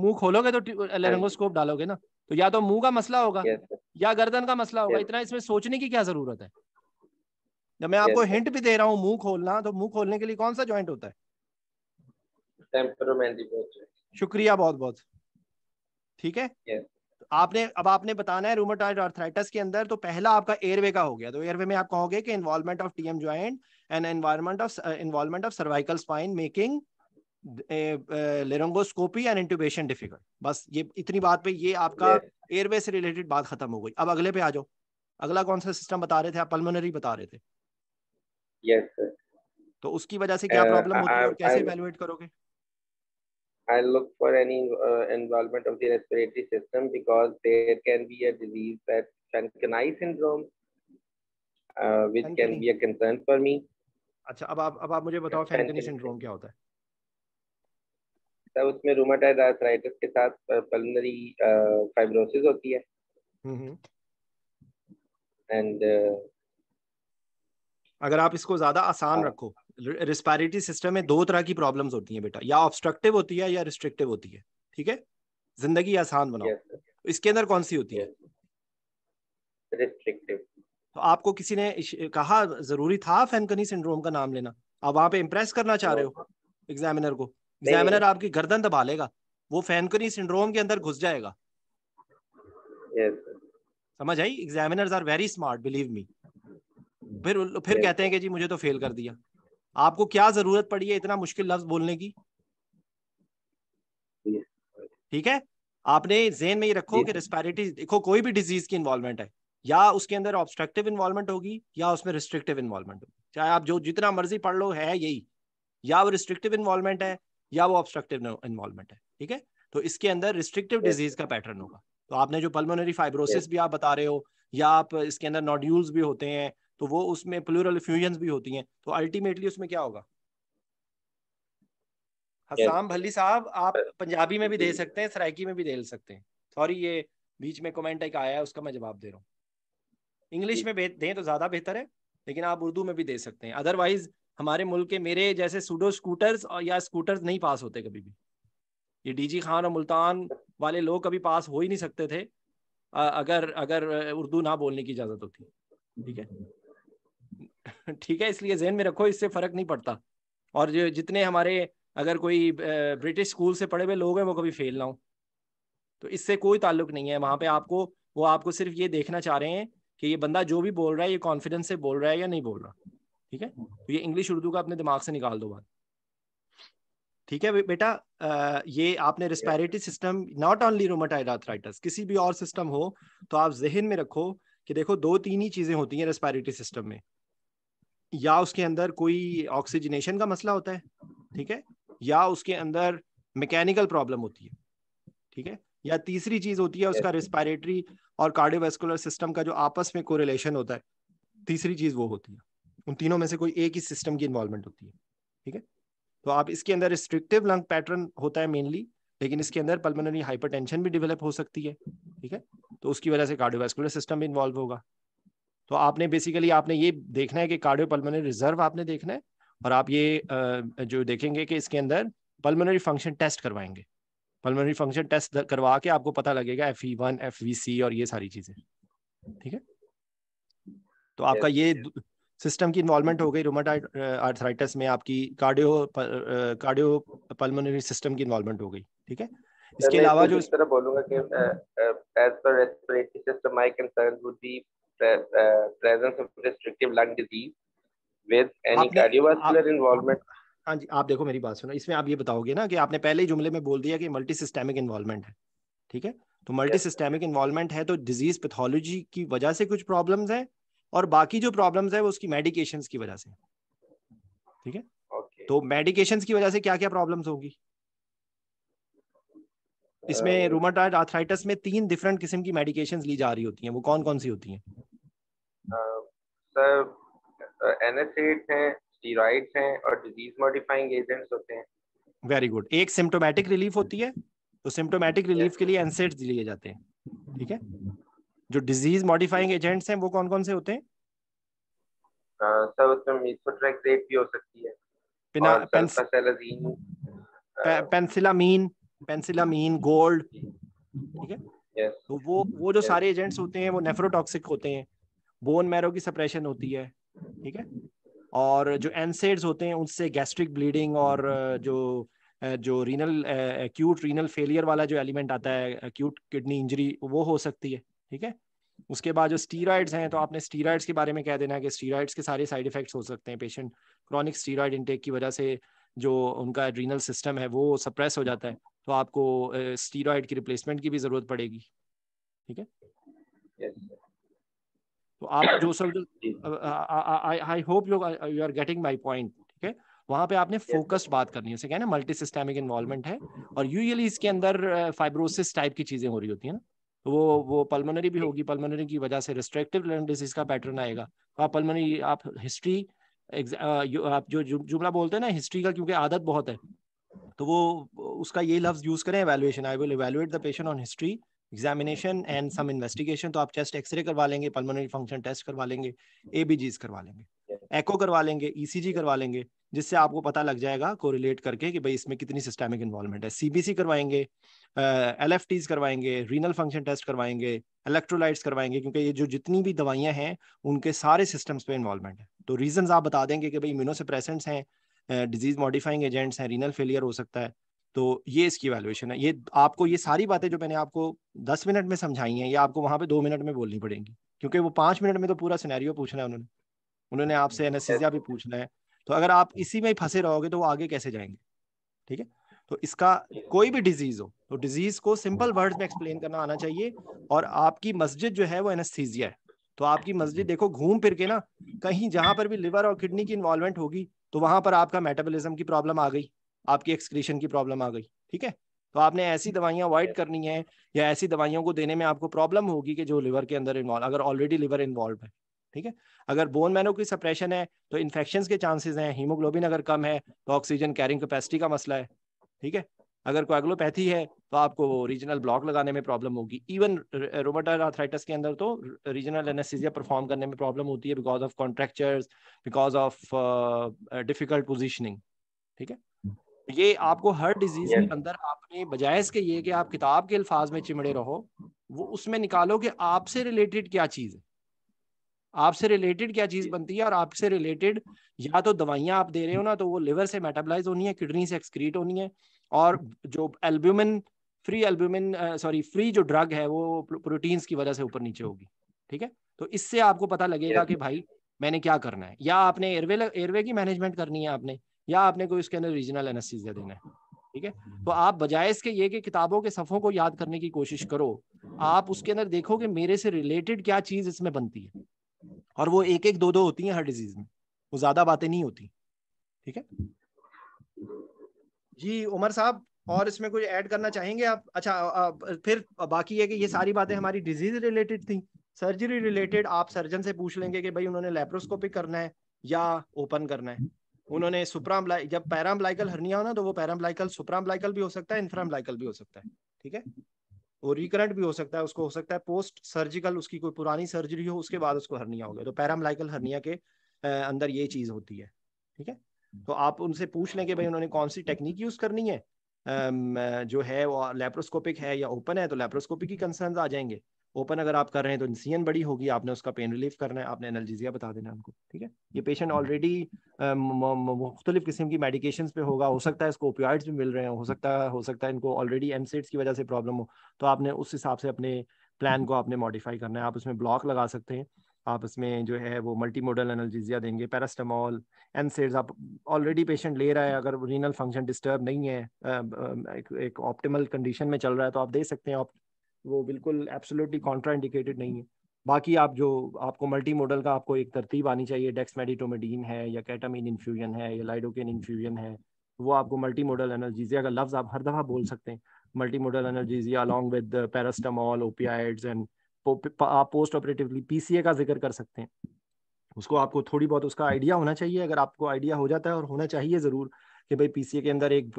मुंह खोलोगे तो लैरेंगोस्कोप हाँ डालोगे ना तो या तो मुंह का मसला होगा yes, या गर्दन का मसला होगा yes, इतना इसमें सोचने की क्या जरूरत है जब मैं आपको yes, हिंट भी दे रहा हूँ मुंह खोलना तो मुंह खोलने के लिए कौन सा ज्वाइंट होता है शुक्रिया बहुत बहुत ठीक है तो आपने अब आपने बताना है रूमोटाइड आर्थराइटिस के अंदर तो पहला आपका एयरवे का हो गया तो एयरवे में आप कहोगे कि involvement of TM joint and environment of involvement of cervical spine making laryngoscopy and intubation difficult बस ये इतनी बात पे ये आपका एयरवे से रिलेटेड बात खत्म हो गई अब अगले पे आ जाओ अगला कौन सा सिस्टम बता रहे थे आप पल्मोनरी बता रहे थे यस yes, तो उसकी वजह से क्या प्रॉब्लम uh, होती है कैसे इवैल्यूएट करोगे आई look for any uh, involvement of the respiratory system because there can be a disease that Fanconi syndrome, uh, which Fanconi. can be a concern अच्छा अब आप अब आप मुझे बताओ फैंकनी सिंड्रोम क्या होता है होता है उसमें रूमाटाइड आर्थराइटिस के साथ पल्मोनरी फाइब्रोसिस होती है एंड हम्म, uh, हम्म। अगर आप इसको ज्यादा आसान हाँ। रखो रिस्पायरेटरी सिस्टम में दो तरह की प्रॉब्लम्स होती हैं बेटा या ऑब्स्ट्रक्टिव होती है या रिस्ट्रिक्टिव होती है ठीक है जिंदगी आसान बनाओ yes, तो इसके अंदर कौन सी होती yes, है रिस्ट्रिक्टिव तो आपको किसी ने कहा जरूरी था फैनकनी सिंड्रोम का नाम लेना आप वहां पे इम्प्रेस करना चाह रहे हो एग्जामिनर को एग्जामिनर आपकी गर्दन दबा लेगा वो फैनकनी सिंड्रोम के अंदर घुस जाएगा yes, समझ आई examiners are very smart believe me फिर फिर yes. कहते हैं कि जी मुझे तो फेल कर दिया आपको क्या जरूरत पड़ी है इतना मुश्किल लफ्ज बोलने की yes. ठीक है आपने जेन में ये रखो कि रिस्पैरिटी देखो कोई भी डिजीज की इन्वॉल्वमेंट है या उसके अंदर ऑब्स्ट्रक्टिव इन्वॉल्वमेंट होगी या उसमें रिस्ट्रिक्टिव इन्वॉल्वमेंट होगी चाहे आप जो जितना मर्जी पढ़ लो है यही या वो रिस्ट्रिक्टिव इन्वॉल्वमेंट है या वो ऑब्स्ट्रक्टिव इन्वॉल्वमेंट है ठीक है तो इसके अंदर रिस्ट्रिक्टिव डिजीज का पैटर्न होगा तो आपने जो पल्मोनरी फाइब्रोसिस भी आप बता रहे हो या आप इसके अंदर नॉड्यूल्स भी होते हैं तो वो उसमें प्लूरल फ्यूजन भी होती हैं तो अल्टीमेटली उसमें क्या होगा हसाम भली साहब आप uh, पंजाबी में भी दे सकते हैं सराइकी में भी दे सकते हैं सॉरी ये बीच में कमेंट एक आया है उसका मैं जवाब दे रहा हूँ इंग्लिश में दें तो ज्यादा बेहतर है लेकिन आप उर्दू में भी दे सकते हैं अदरवाइज हमारे मुल्क के मेरे जैसे सुडो स्कूटर्स और या स्कूटर्स नहीं पास होते कभी भी ये डीजी खान और मुल्तान वाले लोग कभी पास हो ही नहीं सकते थे अगर अगर उर्दू ना बोलने की इजाज़त होती ठीक है ठीक है इसलिए जहन में रखो इससे फ़र्क नहीं पड़ता और जो जितने हमारे अगर कोई ब्रिटिश स्कूल से पढ़े हुए लोग हैं वो कभी फेल ना हो तो इससे कोई ताल्लुक नहीं है वहां पे आपको वो आपको सिर्फ ये देखना चाह रहे हैं कि ये बंदा जो भी बोल रहा है ये कॉन्फिडेंस से बोल रहा है या नहीं बोल रहा ठीक है तो ये इंग्लिश उर्दू का अपने दिमाग से निकाल दो बात ठीक है बेटा ये आपने respiratory system not only rheumatoid arthritis किसी भी और सिस्टम हो तो आप जहन में रखो कि देखो दो तीन ही चीजें होती हैं रेस्पायरेटरी सिस्टम में या उसके अंदर कोई ऑक्सीजनेशन का मसला होता है ठीक है या उसके अंदर मैकेनिकल प्रॉब्लम होती है ठीक है या तीसरी चीज होती है उसका रेस्पायरेटरी और कार्डियोवेस्कुलर सिस्टम का जो आपस में कोरिलेशन होता है तीसरी चीज वो होती है उन तीनों में से कोई एक ही सिस्टम की इन्वॉल्वमेंट होती है ठीक है तो आप इसके अंदर रिस्ट्रिक्टिव लंग पैटर्न होता है मेनली लेकिन इसके अंदर पल्मोनरी हाइपरटेंशन भी डेवलप हो सकती है ठीक है तो उसकी वजह से कार्डियोवैस्कुलर सिस्टम भी इन्वॉल्व होगा तो आपने बेसिकली आपने ये देखना है कि कार्डियो पल्मोनरी रिजर्व आपने देखना है और आप ये जो देखेंगे कि इसके अंदर पल्मोनरी फंक्शन टेस्ट करवाएंगे पल्मोनरी फंक्शन टेस्ट करवा के आपको पता लगेगा F E one F V C और ये सारी चीजें ठीक है तो आपका ये सिस्टम की इन्वॉल्वमेंट हो गई रोमाटाइड आर्थराइटिस uh, में आपकी कार्डियो कार्डियो पल्मोनरी सिस्टम की इन्वॉल्वमेंट हो गई ठीक है इसके अलावा जो इस तरह बोलूंगा कि as per respiratory system my concern would be presence of restrictive lung disease with any cardiovascular involvement हाँ जी आप देखो मेरी बात सुनो इसमें आप ये बताओगे ना कि आपने पहले ही जुमले में बोल दिया कि मल्टी सिस्टेमिक इन्वॉल्वमेंट है ठीक है तो मल्टी सिस्टेमिक इन्वॉल्वमेंट है तो डिजीज पैथोलॉजी की वजह से कुछ प्रॉब्लम्स हैं और बाकी जो प्रॉब्लम्स है वो उसकी मेडिकेशन की वजह से ठीक है okay. तो मेडिकेशन की वजह से क्या क्या प्रॉब्लम्स होगी इसमें रूमाटॉयड uh, आर्थराइटिस में तीन डिफरेंट किस्म की मेडिकेशंस ली जा रही होती हैं वो कौन कौन सी होती हैं सर uh, एनएसएड uh, हैं स्टीरॉइड्स हैं और डिजीज मॉडिफाइंग एजेंट्स होते हैं वेरी गुड एक सिम्टोमेटिक रिलीफ होती है तो सिम्टोमेटिक रिलीफ के लिए एनसेट्स लिए जाते हैं ठीक है जो डिजीज मॉडिफाइंग एजेंट्स हैं वो कौन कौन से होते हैं गोल्ड ठीक है तो वो वो जो सारे एजेंट्स होते हैं वो नेफ्रोटॉक्सिक होते हैं बोन मैरो की सप्रेशन होती है ठीक है और जो एनसेड्स होते हैं उनसे गैस्ट्रिक ब्लीडिंग और जो जो रीनल एक्यूट रीनल फेलियर वाला जो एलिमेंट आता है एक्यूट किडनी इंजरी वो हो सकती है ठीक है उसके बाद जो स्टीराइड्स हैं तो आपने स्टीराइड्स के बारे में कह देना है कि स्टीराइड्स के सारे साइड इफेक्ट्स हो सकते हैं पेशेंट क्रॉनिक स्टीराइड इनटेक की वजह से जो उनका एड्रीनल सिस्टम है वो सप्रेस हो जाता है तो आपको स्टीराइड की रिप्लेसमेंट की भी ज़रूरत पड़ेगी ठीक है तो आप जो sir I hope you you are getting my point ठीक है वहाँ पे आपने फोकस्ड बात करनी है उसे कहना मल्टी सिस्टेमिक इन्वॉल्वमेंट है और यूजली इसके अंदर फाइब्रोसिस टाइप की चीज़ें हो रही होती है ना तो वो वो पल्मोनरी भी होगी पल्मोनरी की वजह से रिस्ट्रिक्टिव लंग डिजीज का पैटर्न आएगा तो आप पल्मोनरी आप हिस्ट्री आप जो जुमला बोलते हैं ना हिस्ट्री का क्योंकि आदत बहुत है तो वो उसका ये लफ्ज यूज करें evaluation I will evaluate the patient on history examination and some investigation तो आप चेस्ट एक्सरे करवा लेंगे पल्मोनरी फंक्शन टेस्ट करवा लेंगे एबीजीज करवा लेंगे एको करवा लेंगे ईसीजी e करवा लेंगे जिससे आपको पता लग जाएगा कोरिलेट करके कि भाई इसमें कितनी सिस्टेमिक इन्वॉल्वमेंट है सीबीसी करवाएंगे एल एफ टीज करवाएंगे रीनल फंक्शन टेस्ट करवाएंगे इलेक्ट्रोलाइट्स करवाएंगे क्योंकि ये जो जितनी भी दवाइयाँ हैं उनके सारे सिस्टम्स पे इन्वॉल्वमेंट है तो रीजन आप बता देंगे कि भाई इम्यूनो इम्यूनोसप्रेसेंट्स हैं डिजीज मॉडिफाइंग एजेंट्स हैं रीनल फेलियर हो सकता है तो ये इसकी वैल्यूएशन है ये आपको ये सारी बातें जो मैंने आपको दस मिनट में समझाई हैं ये आपको वहाँ पे दो मिनट में बोलनी पड़ेंगी क्योंकि वो पाँच मिनट में तो पूरा सिनेरियो पूछना है उन्होंने उन्होंने आपसे एनेस्थीसिया हम्म, भी पूछना है तो अगर आप हम्म। इसी में ही फंसे रहोगे तो वो आगे कैसे जाएंगे ठीक है तो इसका कोई भी डिजीज हो तो डिजीज को सिंपल वर्ड में एक्सप्लेन करना आना चाहिए और आपकी मस्जिद जो है वो एनेस्थीजिया है तो आपकी मस्जिद हम्म। देखो घूम फिर के ना कहीं जहां पर भी लिवर और किडनी की इन्वॉल्वमेंट होगी तो वहां पर आपका मेटाबोलिज्म की प्रॉब्लम आ गई आपकी एक्सक्रीशन की प्रॉब्लम आ गई ठीक है तो आपने ऐसी दवाइयां अवॉइड करनी है या ऐसी दवाइयों को देने में आपको प्रॉब्लम होगी कि जो लिवर के अंदर इन्वॉल्व अगर ऑलरेडी लिवर इन्वॉल्व है ठीक है अगर बोन मैनो की सप्रेशन है तो इन्फेक्शन के चांसेस हैं हीमोग्लोबिन अगर कम है तो ऑक्सीजन कैरिंग कैपेसिटी का मसला है ठीक है अगर एग्लोपैथी है तो आपको रीजनल ब्लॉक लगाने में प्रॉब्लम होगी इवन रोबोटर आर्थराइटिस के अंदर तो रीजनल एनेस्थीसिया परफॉर्म करने में प्रॉब्लम होती है because of contractures because of difficult positioning ठीक है ये आपको हर डिजीज के अंदर आपने बजाय इसके ये कि आप किताब के अल्फाज में चिमड़े रहो वो उसमें निकालो कि आपसे रिलेटेड क्या चीज़ है आपसे रिलेटेड क्या चीज बनती है और आपसे रिलेटेड या तो दवाइयां आप दे रहे हो ना तो वो लिवर से मेटाबलाइज होनी है किडनी से एक्सक्रीट होनी है और जो albumin free albumin sorry free जो ड्रग है वो प्रोटीन्स की वजह से ऊपर नीचे होगी ठीक है तो इससे आपको पता लगेगा कि भाई मैंने क्या करना है या आपने एयरवे एयरवे की मैनेजमेंट करनी है आपने या आपने कोई उसके अंदर रीजनल एनेस्थीसिया देना है ठीक है तो आप बजाय इसके ये कि किताबों के सफ़ों को याद करने की कोशिश करो आप उसके अंदर देखो कि मेरे से रिलेटेड क्या चीज़ इसमें बनती है और वो एक एक दो दो होती हैं हर डिजीज में वो ज्यादा बातें नहीं होती ठीक है जी उमर साहब और इसमें कुछ ऐड करना चाहेंगे आप अच्छा आ, फिर बाकी है कि ये सारी बातें हमारी डिजीज रिलेटेड थी सर्जरी रिलेटेड आप सर्जन से पूछ लेंगे कि भाई उन्होंने लेप्रोस्कोपिक करना है या ओपन करना है उन्होंने सुप्राम जब पैराम्बलाइकल हरनिया हो ना तो वो पैराम्बलाइकल सुप्राम्बलाइकल भी हो सकता है इन्फ्राम्लाइकल भी हो सकता है ठीक है वो रिकरेंट भी हो सकता है उसको हो सकता है पोस्ट सर्जिकल उसकी कोई पुरानी सर्जरी हो उसके बाद उसको हर्निया हो गया तो पैरामलाइकल हर्निया के अंदर ये चीज होती है ठीक है तो आप उनसे पूछ लें कि भाई उन्होंने कौन सी टेक्निक यूज करनी है जो है वो लेप्रोस्कोपिक है या ओपन है तो लेप्रोस्कोपिक की कंसर्न आ जाएंगे ओपन अगर आप कर रहे हैं तो इंसियन बड़ी होगी आपने उसका पेन रिलीफ करना है आपने एनर्जीजिया बता देना उनको ठीक है ये पेशेंट ऑलरेडी हम्म। मुख्तलिफ किस्म की मेडिकेशन पे होगा हो सकता है इसको ओपियाइड्स भी मिल रहे हैं हो हम्म। सकता है हो सकता है इनको ऑलरेडी एम की वजह से प्रॉब्लम हो तो आपने उस हिसाब से अपने प्लान हम्म। को आपने मॉडिफाई करना है आप उसमें ब्लॉक लगा सकते हैं आप इसमें जो है वो मल्टी मॉडल एनर्जीजिया देंगे पैरास्टामोल एनसेड्स आप ऑलरेडी पेशेंट ले रहा है अगर रीनल फंक्शन डिस्टर्ब नहीं है एक ऑप्टिमल कंडीशन में चल रहा है तो आप दे सकते हैं आप वो बिल्कुल एब्सोल्युटली कॉन्ट्रा इंडिकेटेड नहीं है बाकी आप जो आपको मल्टी मॉडल का आपको एक तरतीब आनी चाहिए डेक्स मेडिटोमेडीन है या कैटामिन इन्फ्यूजन है या लाइडोकेन इन्फ्यूजन है वो आपको मल्टी मॉडल एनर्जीजिया का लफ्ज़ आप हर दफ़ा बोल सकते हैं multi modal analgesia along with paracetamol opioids and आप पोस्ट ऑपरेटिवली पीसीए का जिक्र कर सकते हैं उसको आपको थोड़ी बहुत उसका आइडिया होना चाहिए अगर आपको आइडिया हो जाता है और होना चाहिए ज़रूर कि भाई पीसीए के अंदर एक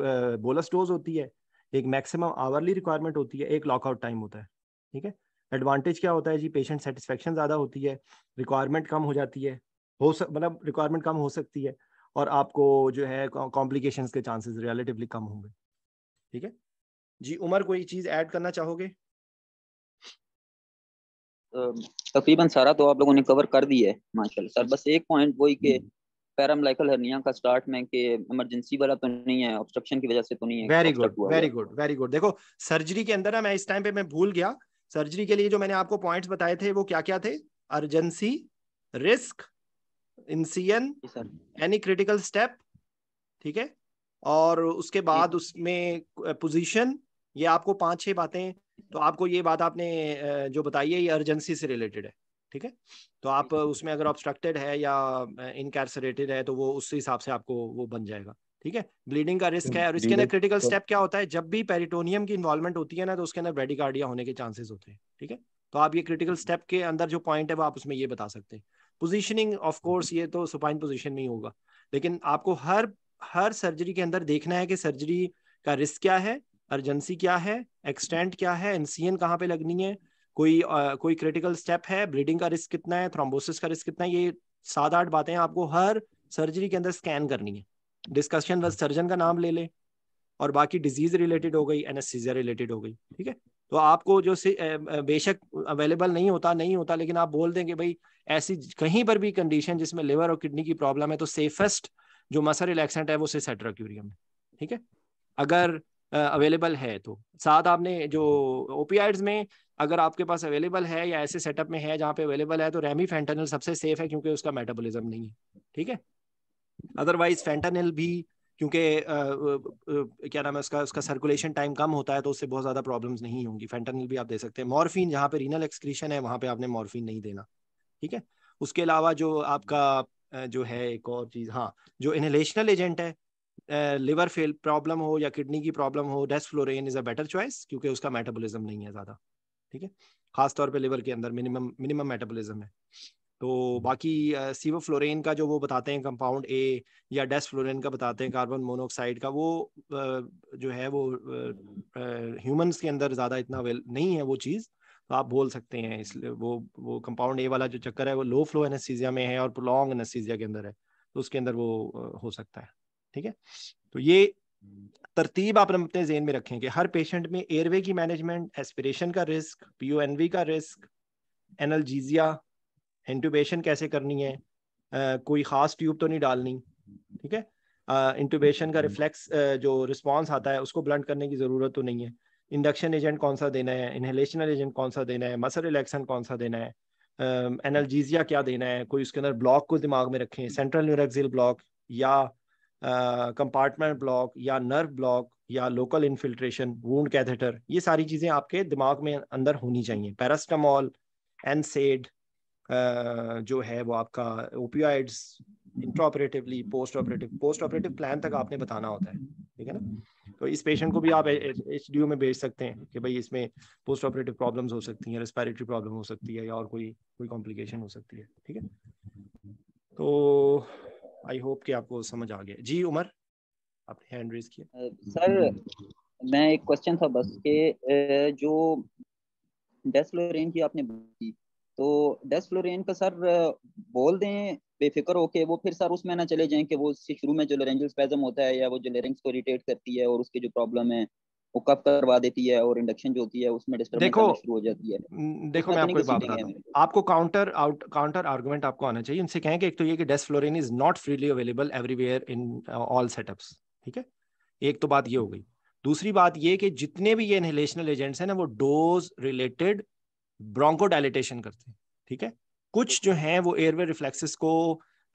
बोलस डोज होती है एक मैक्सिमम आवरली रिक्वायरमेंट होती है एक लॉकआउट टाइम होता है ठीक है एडवांटेज क्या होता है जी पेशेंट सेटिस्फेक्शन ज़्यादा होती है रिक्वायरमेंट कम हो जाती है हो सक मतलब रिक्वायरमेंट कम हो सकती है और आपको जो है कॉम्प्लिकेशन के चांसेस रिलेटिवली कम होंगे ठीक है जी उमर कोई चीज़ ऐड करना चाहोगे तकरीबन सारा तो आप लोगों ने कवर कर दिया है माशाल्लाह सर बस एक पॉइंट वही के हम्म। पैरामलाइकल हर्निया का स्टार्ट में कि इमरजेंसी वाला तो नहीं है ऑब्स्ट्रक्शन की वजह से तो नहीं है very good very good very good देखो सर्जरी के अंदर ना मैं इस टाइम पे मैं भूल गया सर्जरी के लिए जो मैंने आपको पॉइंट्स बताए थे वो क्या क्या थे urgency risk incision any critical step ठीक है और उसके बाद उसमें पोजीशन ये आपको पांच छह बातें तो आपको ये बात आपने जो बताई है ये अर्जेंसी से रिलेटेड है ठीक है तो आप उसमें अगर ऑब्स्ट्रक्टेड है या इनकैरसरेटेड है तो वो उस हिसाब से आपको वो बन जाएगा ठीक है ब्लीडिंग का रिस्क है और इसके अंदर क्रिटिकल स्टेप तो क्या होता है जब भी पेरिटोनियम की इन्वॉल्वमेंट होती है ना तो उसके अंदर ब्रेडिकार्डिया होने के चांसेस होते हैं ठीक है तो आप ये क्रिटिकल स्टेप के अंदर जो पॉइंट है वो आप उसमें ये बता सकते हैं पोजिशनिंग ऑफकोर्स ये तो सुपाइन पोजिशन में ही होगा लेकिन आपको हर हर सर्जरी के अंदर देखना है कि सर्जरी का रिस्क क्या है अर्जेंसी क्या है एक्सटेंट क्या है एनसीएन कहाँ पे लगनी है कोई आ, कोई क्रिटिकल स्टेप है ब्लीडिंग का रिस्क कितना है थ्रोम्बोसिस का रिस्क कितना है ये सात आठ बातें आपको हर सर्जरी के अंदर स्कैन करनी है डिस्कशन बस सर्जन का नाम ले ले और बाकी डिजीज रिलेटेड हो गई एनेस्थीजिया रिलेटेड हो गई ठीक है तो आपको जो बेशक अवेलेबल नहीं होता नहीं होता लेकिन आप बोल देंगे भाई ऐसी कहीं पर भी कंडीशन जिसमें लिवर और किडनी की प्रॉब्लम है तो सेफेस्ट जो मसल रिलैक्सेंट है वो सेट्राक्यूरियम है ठीक है अगर अवेलेबल है तो साथ आपने जो ओपीआइड्स में अगर आपके पास अवेलेबल है या ऐसे सेटअप में है जहाँ पे अवेलेबल है तो रेमी फेंटानिल सबसे सेफ है क्योंकि उसका मेटाबोलिज्म नहीं है ठीक है अदरवाइज फेंटानिल भी क्योंकि क्या नाम है उसका उसका सर्कुलेशन टाइम कम होता है तो उससे बहुत ज़्यादा प्रॉब्लम्स नहीं होंगी फेंटानिल भी आप दे सकते हैं मॉर्फिन जहाँ पे रीनल एक्सक्रीशन है वहाँ पे आपने मॉर्फिन नहीं देना ठीक है उसके अलावा जो आपका जो है एक और चीज़ हाँ जो इनहेलेशनल एजेंट है लिवर फेल प्रॉब्लम हो या किडनी की प्रॉब्लम हो desflurane is a better choice क्योंकि उसका मेटाबोलिज्म नहीं है ज़्यादा ठीक है खास तौर पे लिवर के अंदर मिनिमम मिनिमम मेटाबॉलिज्म है तो बाकी फ्लोरेन का जो वो बताते हैं कंपाउंड ए या फ्लोरेन का बताते हैं कार्बन मोनोऑक्साइड का वो जो है वो ह्यूमंस के अंदर ज़्यादा इतना वेल नहीं है वो चीज़ तो आप बोल सकते हैं इसलिए वो वो कंपाउंड ए वाला जो चक्कर है वो लो फ्लो एनेस्थीजिया में है और प्रोलॉन्ग एनेस्थीजिया के अंदर है तो उसके अंदर वो हो सकता है ठीक है तो ये तरतीब आप अपने जेन में रखें कि हर पेशेंट में एयरवे की मैनेजमेंट एस्पिरेशन का रिस्क वी का रिस्क एनलजीजिया इंटूबेशन कैसे करनी है आ, कोई ख़ास ट्यूब तो नहीं डालनी ठीक है इंटूबेशन का रिफ्लेक्स जो रिस्पॉन्स आता है उसको ब्लंट करने की ज़रूरत तो नहीं है इंडक्शन एजेंट कौन सा देना है इनहेलेशनल एजेंट कौन सा देना है मसल रिलैक्सन कौन सा देना है एनलजीजिया क्या देना है कोई उसके अंदर ब्लॉक को दिमाग में रखें सेंट्रल न्यूरक्सिल ब्लॉक या कंपार्टमेंट ब्लॉक या नर्व ब्लॉक या लोकल इन्फिल्ट्रेशन वूंड कैथेटर ये सारी चीज़ें आपके दिमाग में अंदर होनी चाहिए पैरास्टामोल एनसेड जो है वो आपका opioids intra operatively post operative post operative plan तक आपने बताना होता है ठीक है ना तो इस पेशेंट को भी आप एच डी में भेज सकते हैं कि भाई इसमें पोस्ट ऑपरेटिव प्रॉब्लम हो सकती हैं रेस्पायरेटरी प्रॉब्लम हो सकती है या और कोई कोई कॉम्प्लिकेशन हो सकती है ठीक है तो आई होप कि आपको समझ आ गया जी उमर आपने हैंड रेज किया सर मैं एक क्वेश्चन था बस के जो डेस्लोरेन की आपने बोली तो डेस्लोरेन का सर बोल दें बेफिक्र होके वो फिर सर उसमें ना चले जाएं कि वो उससे शुरू में जो लोरेंजल स्पेजम होता है या वो जो लेरिंग्स को इरिटेट करती है और उसके जो प्रॉब्लम है वो कब करवा देती है और इंडक्शन जो होती है उसमें डिस्टर्बेंस शुरू हो जाती है देखो मैं आपको तो एक बात बताता हूं आपको काउंटर आउट काउंटर आर्गुमेंट आपको आना चाहिए उनसे कहें कि एक तो ये कि flurane is not freely available everywhere in all setups ठीक है एक तो बात ये हो गई दूसरी बात ये कि जितने भी ये इनहेलेशनल एजेंट्स हैं ना वो डोज रिलेटेड ब्रोंको करते हैं ठीक है कुछ जो हैं वो एयरवे रिफ्लेक्सेस को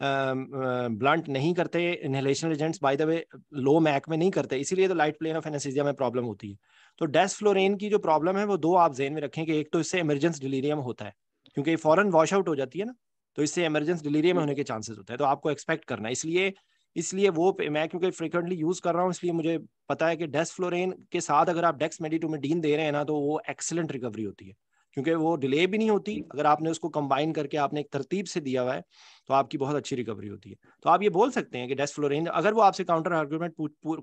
ब्लंट नहीं करते inhalation agents by the way low MAC में नहीं करते इसीलिए तो लाइट प्लेन ऑफ एनेसिजिया में प्रॉब्लम होती है तो फ्लोरेन की जो प्रॉब्लम है वो दो आप जेन में रखें कि एक तो इससे इमरजेंस डिलीरियम होता है क्योंकि फॉरन वॉश आउट हो जाती है ना तो इससे इमरजेंस डिलीरियम हम्म। होने के चांसेस होते हैं तो आपको एक्सपेक्ट करना है इसलिए इसलिए वो मैं क्योंकि फ्रिक्वेंटली यूज कर रहा हूँ इसलिए मुझे पता है कि फ्लोरेन के साथ अगर आप डेक्स मेडिटोमेडीन दे रहे हैं ना तो वो एक्सलेंट रिकवरी होती है क्योंकि वो डिले भी नहीं होती अगर आपने उसको कंबाइन करके आपने एक तरतीब से दिया हुआ है तो आपकी बहुत अच्छी रिकवरी होती है तो आप ये बोल सकते हैं कि डेस्फ्लोरेन अगर वो आपसे काउंटर आर्ग्यूमेंट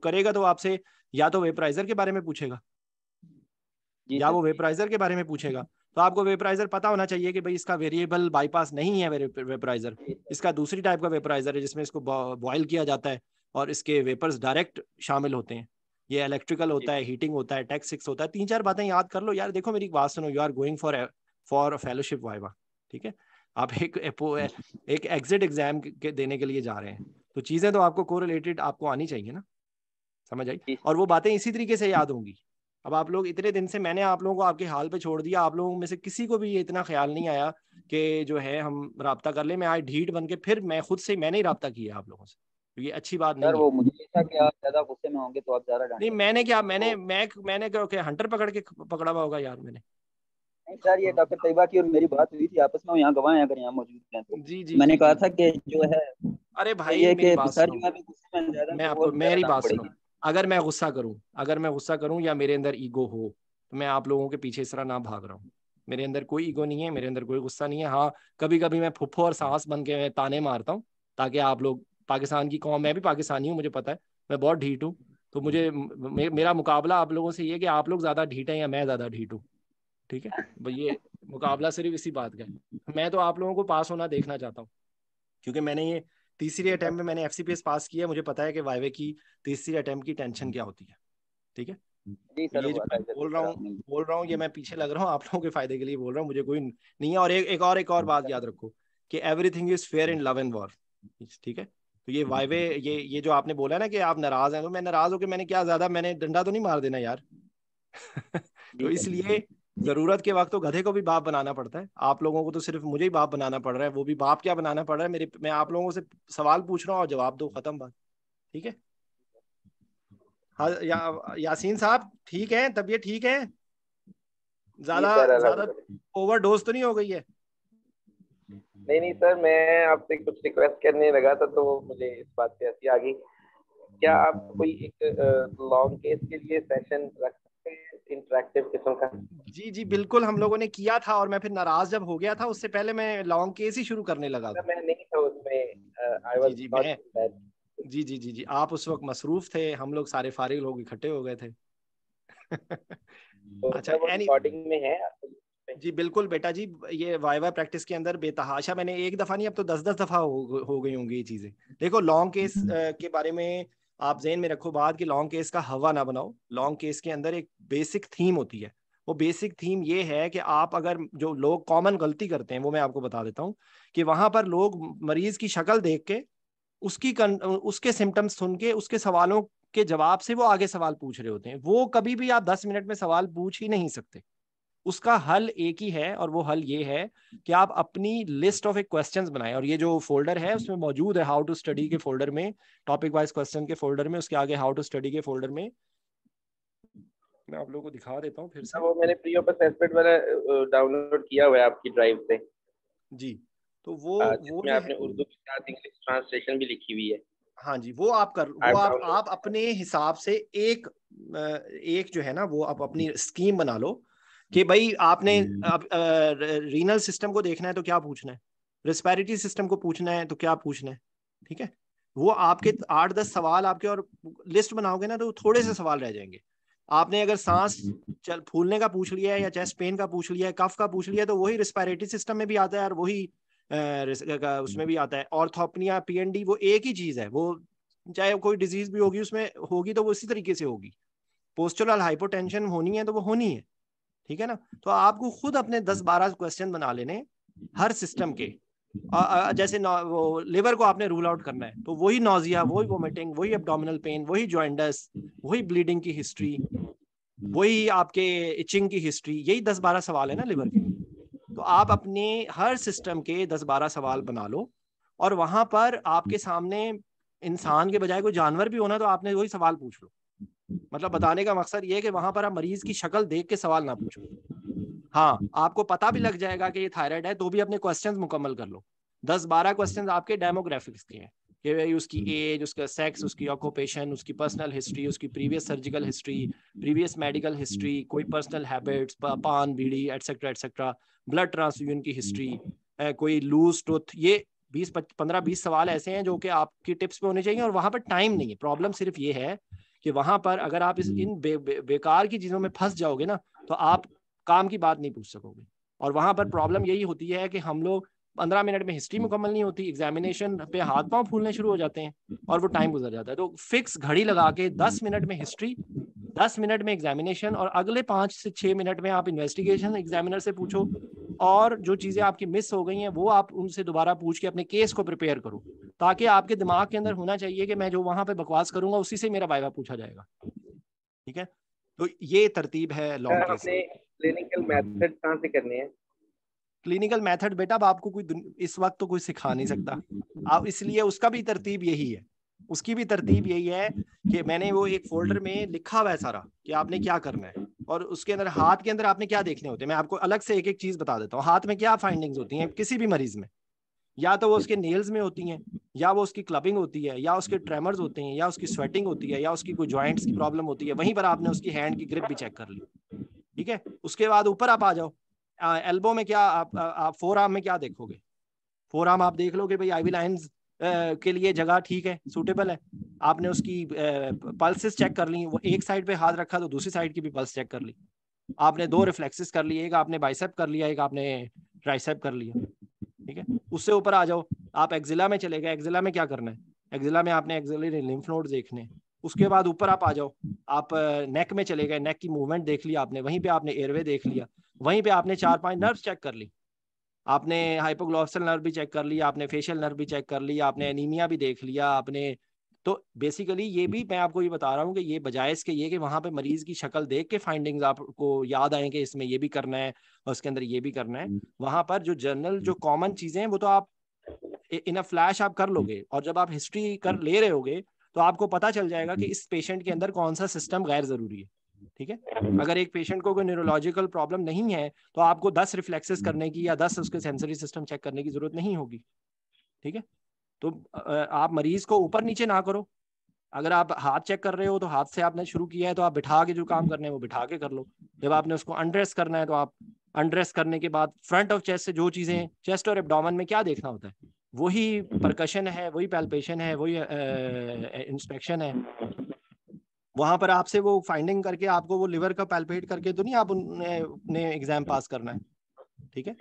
करेगा तो आपसे या तो वेपराइजर के बारे में पूछेगा या वो वेपराइजर के बारे में पूछेगा तो आपको वेपराइजर पता होना चाहिए कि भाई इसका वेरिएबल बाईपास नहीं है वेपराइजर इसका दूसरी टाइप का वेपराइजर है जिसमें इसको बॉयल किया जाता है और इसके वेपर्स डायरेक्ट शामिल होते हैं ये इलेक्ट्रिकल होता है हीटिंग होता है टेक्स सिक्स होता है तीन चार बातें याद कर लो यार देखो मेरी बात सुनो you are going for for fellowship viva ठीक है आप एक एक एग्जिट एग्जाम के देने के लिए जा रहे हैं तो चीजें तो आपको को आपको आनी चाहिए ना समझ आई और वो बातें इसी तरीके से याद होंगी अब आप लोग इतने दिन से मैंने आप लोगों को आपके हाल पे छोड़ दिया आप लोगों में से किसी को भी ये इतना ख्याल नहीं आया कि जो है हम रबता कर ले मैं आज ढीट बन के फिर मैं खुद से मैंने ही रबता किया आप लोगों से तो ये अच्छी बात नहीं वो मुझे था कि आप ज्यादा गुस्से में होंगे तो आप ज्यादा नहीं मैंने क्या मैंने तो मैं मैंने क्या हंटर पकड़ के पकड़ा हुआ होगा यार मैंने सर ये डॉक्टर तैयबा की और मेरी बात हुई थी आपस में यहाँ गवाह अगर यहाँ मौजूद हैं तो जी जी मैंने कहा था कि जो है अरे तो भाई ये मेरी बात सर मैं तो आपको मेरी बात सुनो अगर मैं गुस्सा करूं अगर मैं गुस्सा करूं या मेरे अंदर ईगो हो तो मैं आप लोगों के पीछे इस तरह ना भाग रहा हूँ मेरे अंदर कोई ईगो नहीं है मेरे अंदर कोई गुस्सा नहीं है हाँ कभी कभी मैं फुफ्फो और सांस बन के ताने मारता हूँ ताकि आप लोग पाकिस्तान की कौम मैं भी पाकिस्तानी हूँ मुझे पता है मैं बहुत ढीट हूँ तो मुझे हम्म। मे, मेरा मुकाबला आप लोगों से ये कि आप लोग ज्यादा ढीट हैं या मैं ज्यादा ढीट हूँ ठीक है ये मुकाबला सिर्फ इसी बात का है मैं तो आप लोगों को पास होना देखना चाहता हूँ क्योंकि मैंने ये तीसरी अटैम्प हम्म। में मैंने एफ पास किया मुझे पता है कि वाइवे की तीसरी अटैम्प की टेंशन हम्म। क्या होती है ठीक है ये जो बोल रहा हूँ बोल रहा हूँ ये मैं पीछे लग रहा हूँ आप लोगों के फायदे के लिए बोल रहा हूँ मुझे कोई नहीं है और एक एक और एक और बात याद रखो कि everything is fair in love and war ठीक है तो ये वाइवे हम्म। ये ये जो आपने बोला ना कि आप नाराज हैं तो मैं नाराज होकर मैंने क्या ज्यादा मैंने डंडा तो नहीं मार देना यार तो, तो इसलिए जरूरत के वक्त तो गधे को भी बाप बनाना पड़ता है आप लोगों को तो सिर्फ मुझे ही बाप बनाना पड़ रहा है वो भी बाप क्या बनाना पड़ रहा है मेरे मैं आप लोगों से सवाल पूछ रहा हूँ और जवाब दो खत्म बात ठीक है हाँ, या, यासीन साहब ठीक है तबीयत ठीक है ज्यादा ज्यादा ओवरडोज तो नहीं हो गई है नहीं नहीं सर मैं आपसे कुछ रिक्वेस्ट करने लगा था तो मुझे इस बात से हंसी आ गई क्या आप हम्म। कोई एक लॉन्ग केस के लिए सेशन रख का जी जी बिल्कुल हम लोगों ने किया था और मैं फिर नाराज जब हो गया था उससे पहले मैं लॉन्ग केस ही शुरू करने लगा था मैं नहीं था उसमें जी जी जी जी जी आप उस वक्त मसरूफ थे हम लोग सारे फारिग लोग इकट्ठे हो गए थे तो अच्छा तो एनी... में है पे जी बिल्कुल बेटा जी ये वाइवा प्रैक्टिस के अंदर बेतहाशा मैंने एक दफा नहीं अब तो दस दस दफा हो, हो गई होंगी ये चीजें देखो लॉन्ग हम्म। केस के बारे में आप जेन में रखो बात कि लॉन्ग केस का हवा ना बनाओ लॉन्ग केस के अंदर एक बेसिक थीम होती है वो बेसिक थीम ये है कि आप अगर जो लोग कॉमन गलती करते हैं वो मैं आपको बता देता हूँ कि वहां पर लोग मरीज की शक्ल देख के उसकी कन, उसके सिम्टम्स सुन के उसके सवालों के जवाब से वो आगे सवाल पूछ रहे होते हैं वो कभी भी आप दस मिनट में सवाल पूछ ही नहीं सकते उसका हल एक ही है और वो हल ये है कि आप अपनी लिस्ट ऑफ एक क्वेश्चन बनाए और ये जो फोल्डर है उसमें मौजूद है हाउ टू स्टडी के फोल्डर में टॉपिक वाइज क्वेश्चन के फोल्डर में उसके आगे हाउ टू स्टडी के फोल्डर में मैं आप लोगों को दिखा देता हूँ फिर से हाँ, वो मैंने प्री असेसमेंट वाला डाउनलोड किया हुआ है आपकी ड्राइव से जी तो वो वो आपने उर्दू के साथ इंग्लिश ट्रांसलेशन भी लिखी हुई है हाँ जी वो आप कर वो आप आप अपने हिसाब से एक एक जो है ना वो आप अपनी स्कीम बना लो कि भाई आपने आप, रीनल सिस्टम को देखना है तो क्या पूछना है रेस्पिरेटरी सिस्टम को पूछना है तो क्या पूछना है ठीक है वो आपके आठ दस सवाल आपके और लिस्ट बनाओगे ना तो थोड़े से सवाल रह जाएंगे आपने अगर सांस चल फूलने का पूछ लिया है या चेस्ट पेन का पूछ लिया है कफ का पूछ लिया है तो वही रेस्पिरेटरी सिस्टम में भी आता है और वही उसमें भी आता है ऑर्थोपनिया पीएनडी वो एक ही चीज है वो चाहे कोई डिजीज भी होगी उसमें होगी तो वो इसी तरीके से होगी पोस्टुरल हाइपोटेंशन होनी है तो वो होनी है ठीक है ना तो आपको खुद अपने दस बारह क्वेश्चन बना लेने हर सिस्टम के आ, जैसे वो लिवर को आपने रूल आउट करना है तो वही नोजिया वही वोमिटिंग वही एबडोमिनल पेन वही ज्वाइंटस वही ब्लीडिंग की हिस्ट्री वही आपके इचिंग की हिस्ट्री यही दस बारह सवाल है ना लिवर के तो आप अपने हर सिस्टम के दस बारह सवाल बना लो और वहां पर आपके सामने इंसान के बजाय कोई जानवर भी होना तो आपने वही सवाल पूछ लो मतलब बताने का मकसद ये है कि वहां पर आप मरीज की शक्ल देख के सवाल ना पूछो हाँ आपको पता भी लग जाएगा कि ये थायराइड है तो भी अपने क्वेश्चंस मुकम्मल कर लो दस बारह क्वेश्चन आपके डेमोग्राफिक्स के हैं कि उसकी एज हम्म। उसका सेक्स उसकी ऑक्यूपेशन उसकी पर्सनल हिस्ट्री उसकी previous surgical history previous medical history कोई personal habits paan bidi etcetera etcetera blood transfusion की हिस्ट्री हम्म। कोई लूज टूथ ये बीस पंद्रह बीस सवाल ऐसे हैं जो कि आपकी टिप्स पे होने चाहिए और वहां पर टाइम नहीं है प्रॉब्लम सिर्फ ये है कि वहां पर अगर आप इस हम्म। इन बे, बे, बेकार की चीजों में फंस जाओगे ना तो आप काम की बात नहीं पूछ सकोगे और वहां पर प्रॉब्लम यही होती है कि हम लोग पंद्रह मिनट में हिस्ट्री हम्म। मुकम्मल नहीं होती एग्जामिनेशन पे हाथ पांव फूलने शुरू हो जाते हैं और वो टाइम गुजर जाता है तो फिक्स घड़ी लगा के दस मिनट में हिस्ट्री दस मिनट में एग्जामिनेशन और अगले पाँच से छः मिनट में आप इन्वेस्टिगेशन एग्जामिनर से पूछो और जो चीज़ें आपकी मिस हो गई हैं वो आप उनसे दोबारा पूछ के अपने केस को प्रिपेयर करो ताकि आपके दिमाग के अंदर होना चाहिए कि मैं जो वहां पर बकवास करूंगा उसी से मेरा वाइवा पूछा जाएगा ठीक है तो ये तरतीब है लॉन्ग क्लिनिकल मेथड कहाँ से है क्लिनिकल मेथड बेटा अब आपको कोई इस वक्त तो कोई सिखा नहीं सकता आप इसलिए उसका भी तरतीब यही है उसकी भी तरतीब यही है कि मैंने वो एक फोल्डर में लिखा हुआ है सारा कि आपने क्या करना है और उसके अंदर हाथ के अंदर आपने क्या देखने होते हैं मैं आपको अलग से एक एक चीज बता देता हूँ हाथ में क्या फाइंडिंग्स होती हैं किसी भी मरीज में या तो वो उसके नेल्स में होती हैं या वो उसकी क्लबिंग होती है या उसके ट्रेमर्स होते हैं या उसकी स्वेटिंग होती है या उसकी कोई ज्वाइंट्स की प्रॉब्लम होती है वहीं पर आपने उसकी हैंड की ग्रिप भी चेक कर ली ठीक है उसके बाद ऊपर आप आ जाओ एल्बो में क्या आप आप फोर आर्म में क्या देखोगे फोर आर्म आप देख लोगे भाई आईवी लाइन के लिए जगह ठीक है सूटेबल है आपने उसकी पल्सिस चेक कर ली वो एक साइड पे हाथ रखा तो दूसरी साइड की भी पल्स चेक कर ली आपने दो रिफ्लेक्सेस कर लिए एक आपने बाइसेप कर लिया एक आपने ट्राइसेप कर लिया ठीक है उससे ऊपर आ जाओ आप एक्जिला में चले गए एक्जिला में क्या करना है एक्जिला में आपने लिम्फ नोड देखने उसके बाद ऊपर आप आ जाओ आप नेक में चले गए नेक की मूवमेंट देख लिया आपने वहीं पे आपने एयरवे देख लिया वहीं पे आपने चार पांच नर्व चेक कर ली आपने हाइपोग्लोसल नर्व भी चेक कर लिया आपने फेशियल नर्व भी चेक कर लिया आपने एनीमिया भी देख लिया आपने तो बेसिकली ये भी मैं आपको ये बता रहा हूँ कि ये बजाय इसके ये कि वहाँ पे मरीज की शक्ल देख के फाइंडिंग आपको याद आए कि इसमें ये भी करना है और उसके अंदर ये भी करना है हम्म। वहाँ पर जो जनरल जो कॉमन हम्म। चीजें हैं वो तो आप इन अ फ्लैश आप कर हम्म। लोगे और जब आप हिस्ट्री कर ले रहे होगे तो आपको पता चल जाएगा कि इस पेशेंट के अंदर कौन सा सिस्टम गैर जरूरी है ठीक है अगर एक पेशेंट को कोई न्यूरोलॉजिकल प्रॉब्लम नहीं है तो आपको दस रिफ्लेक्सेस करने की या दस उसके सेंसरी सिस्टम चेक करने की जरूरत नहीं होगी ठीक है तो आप मरीज को ऊपर नीचे ना करो अगर आप हाथ चेक कर रहे हो तो हाथ से आपने शुरू किया है तो आप बिठा के जो काम करने हैं वो बिठा के कर लो जब आपने उसको अनड्रेस करना है तो आप अनड्रेस करने के बाद फ्रंट ऑफ चेस्ट से जो चीजें चेस्ट और एबडोमन में क्या देखना होता है वही प्रकशन है वही पैल्पेशन है वही इंस्पेक्शन है वहां पर आपसे वो फाइंडिंग करके आपको वो लिवर का पैल्पेट करके तो नहीं आप उन्हें एग्जाम पास करना है ठीक है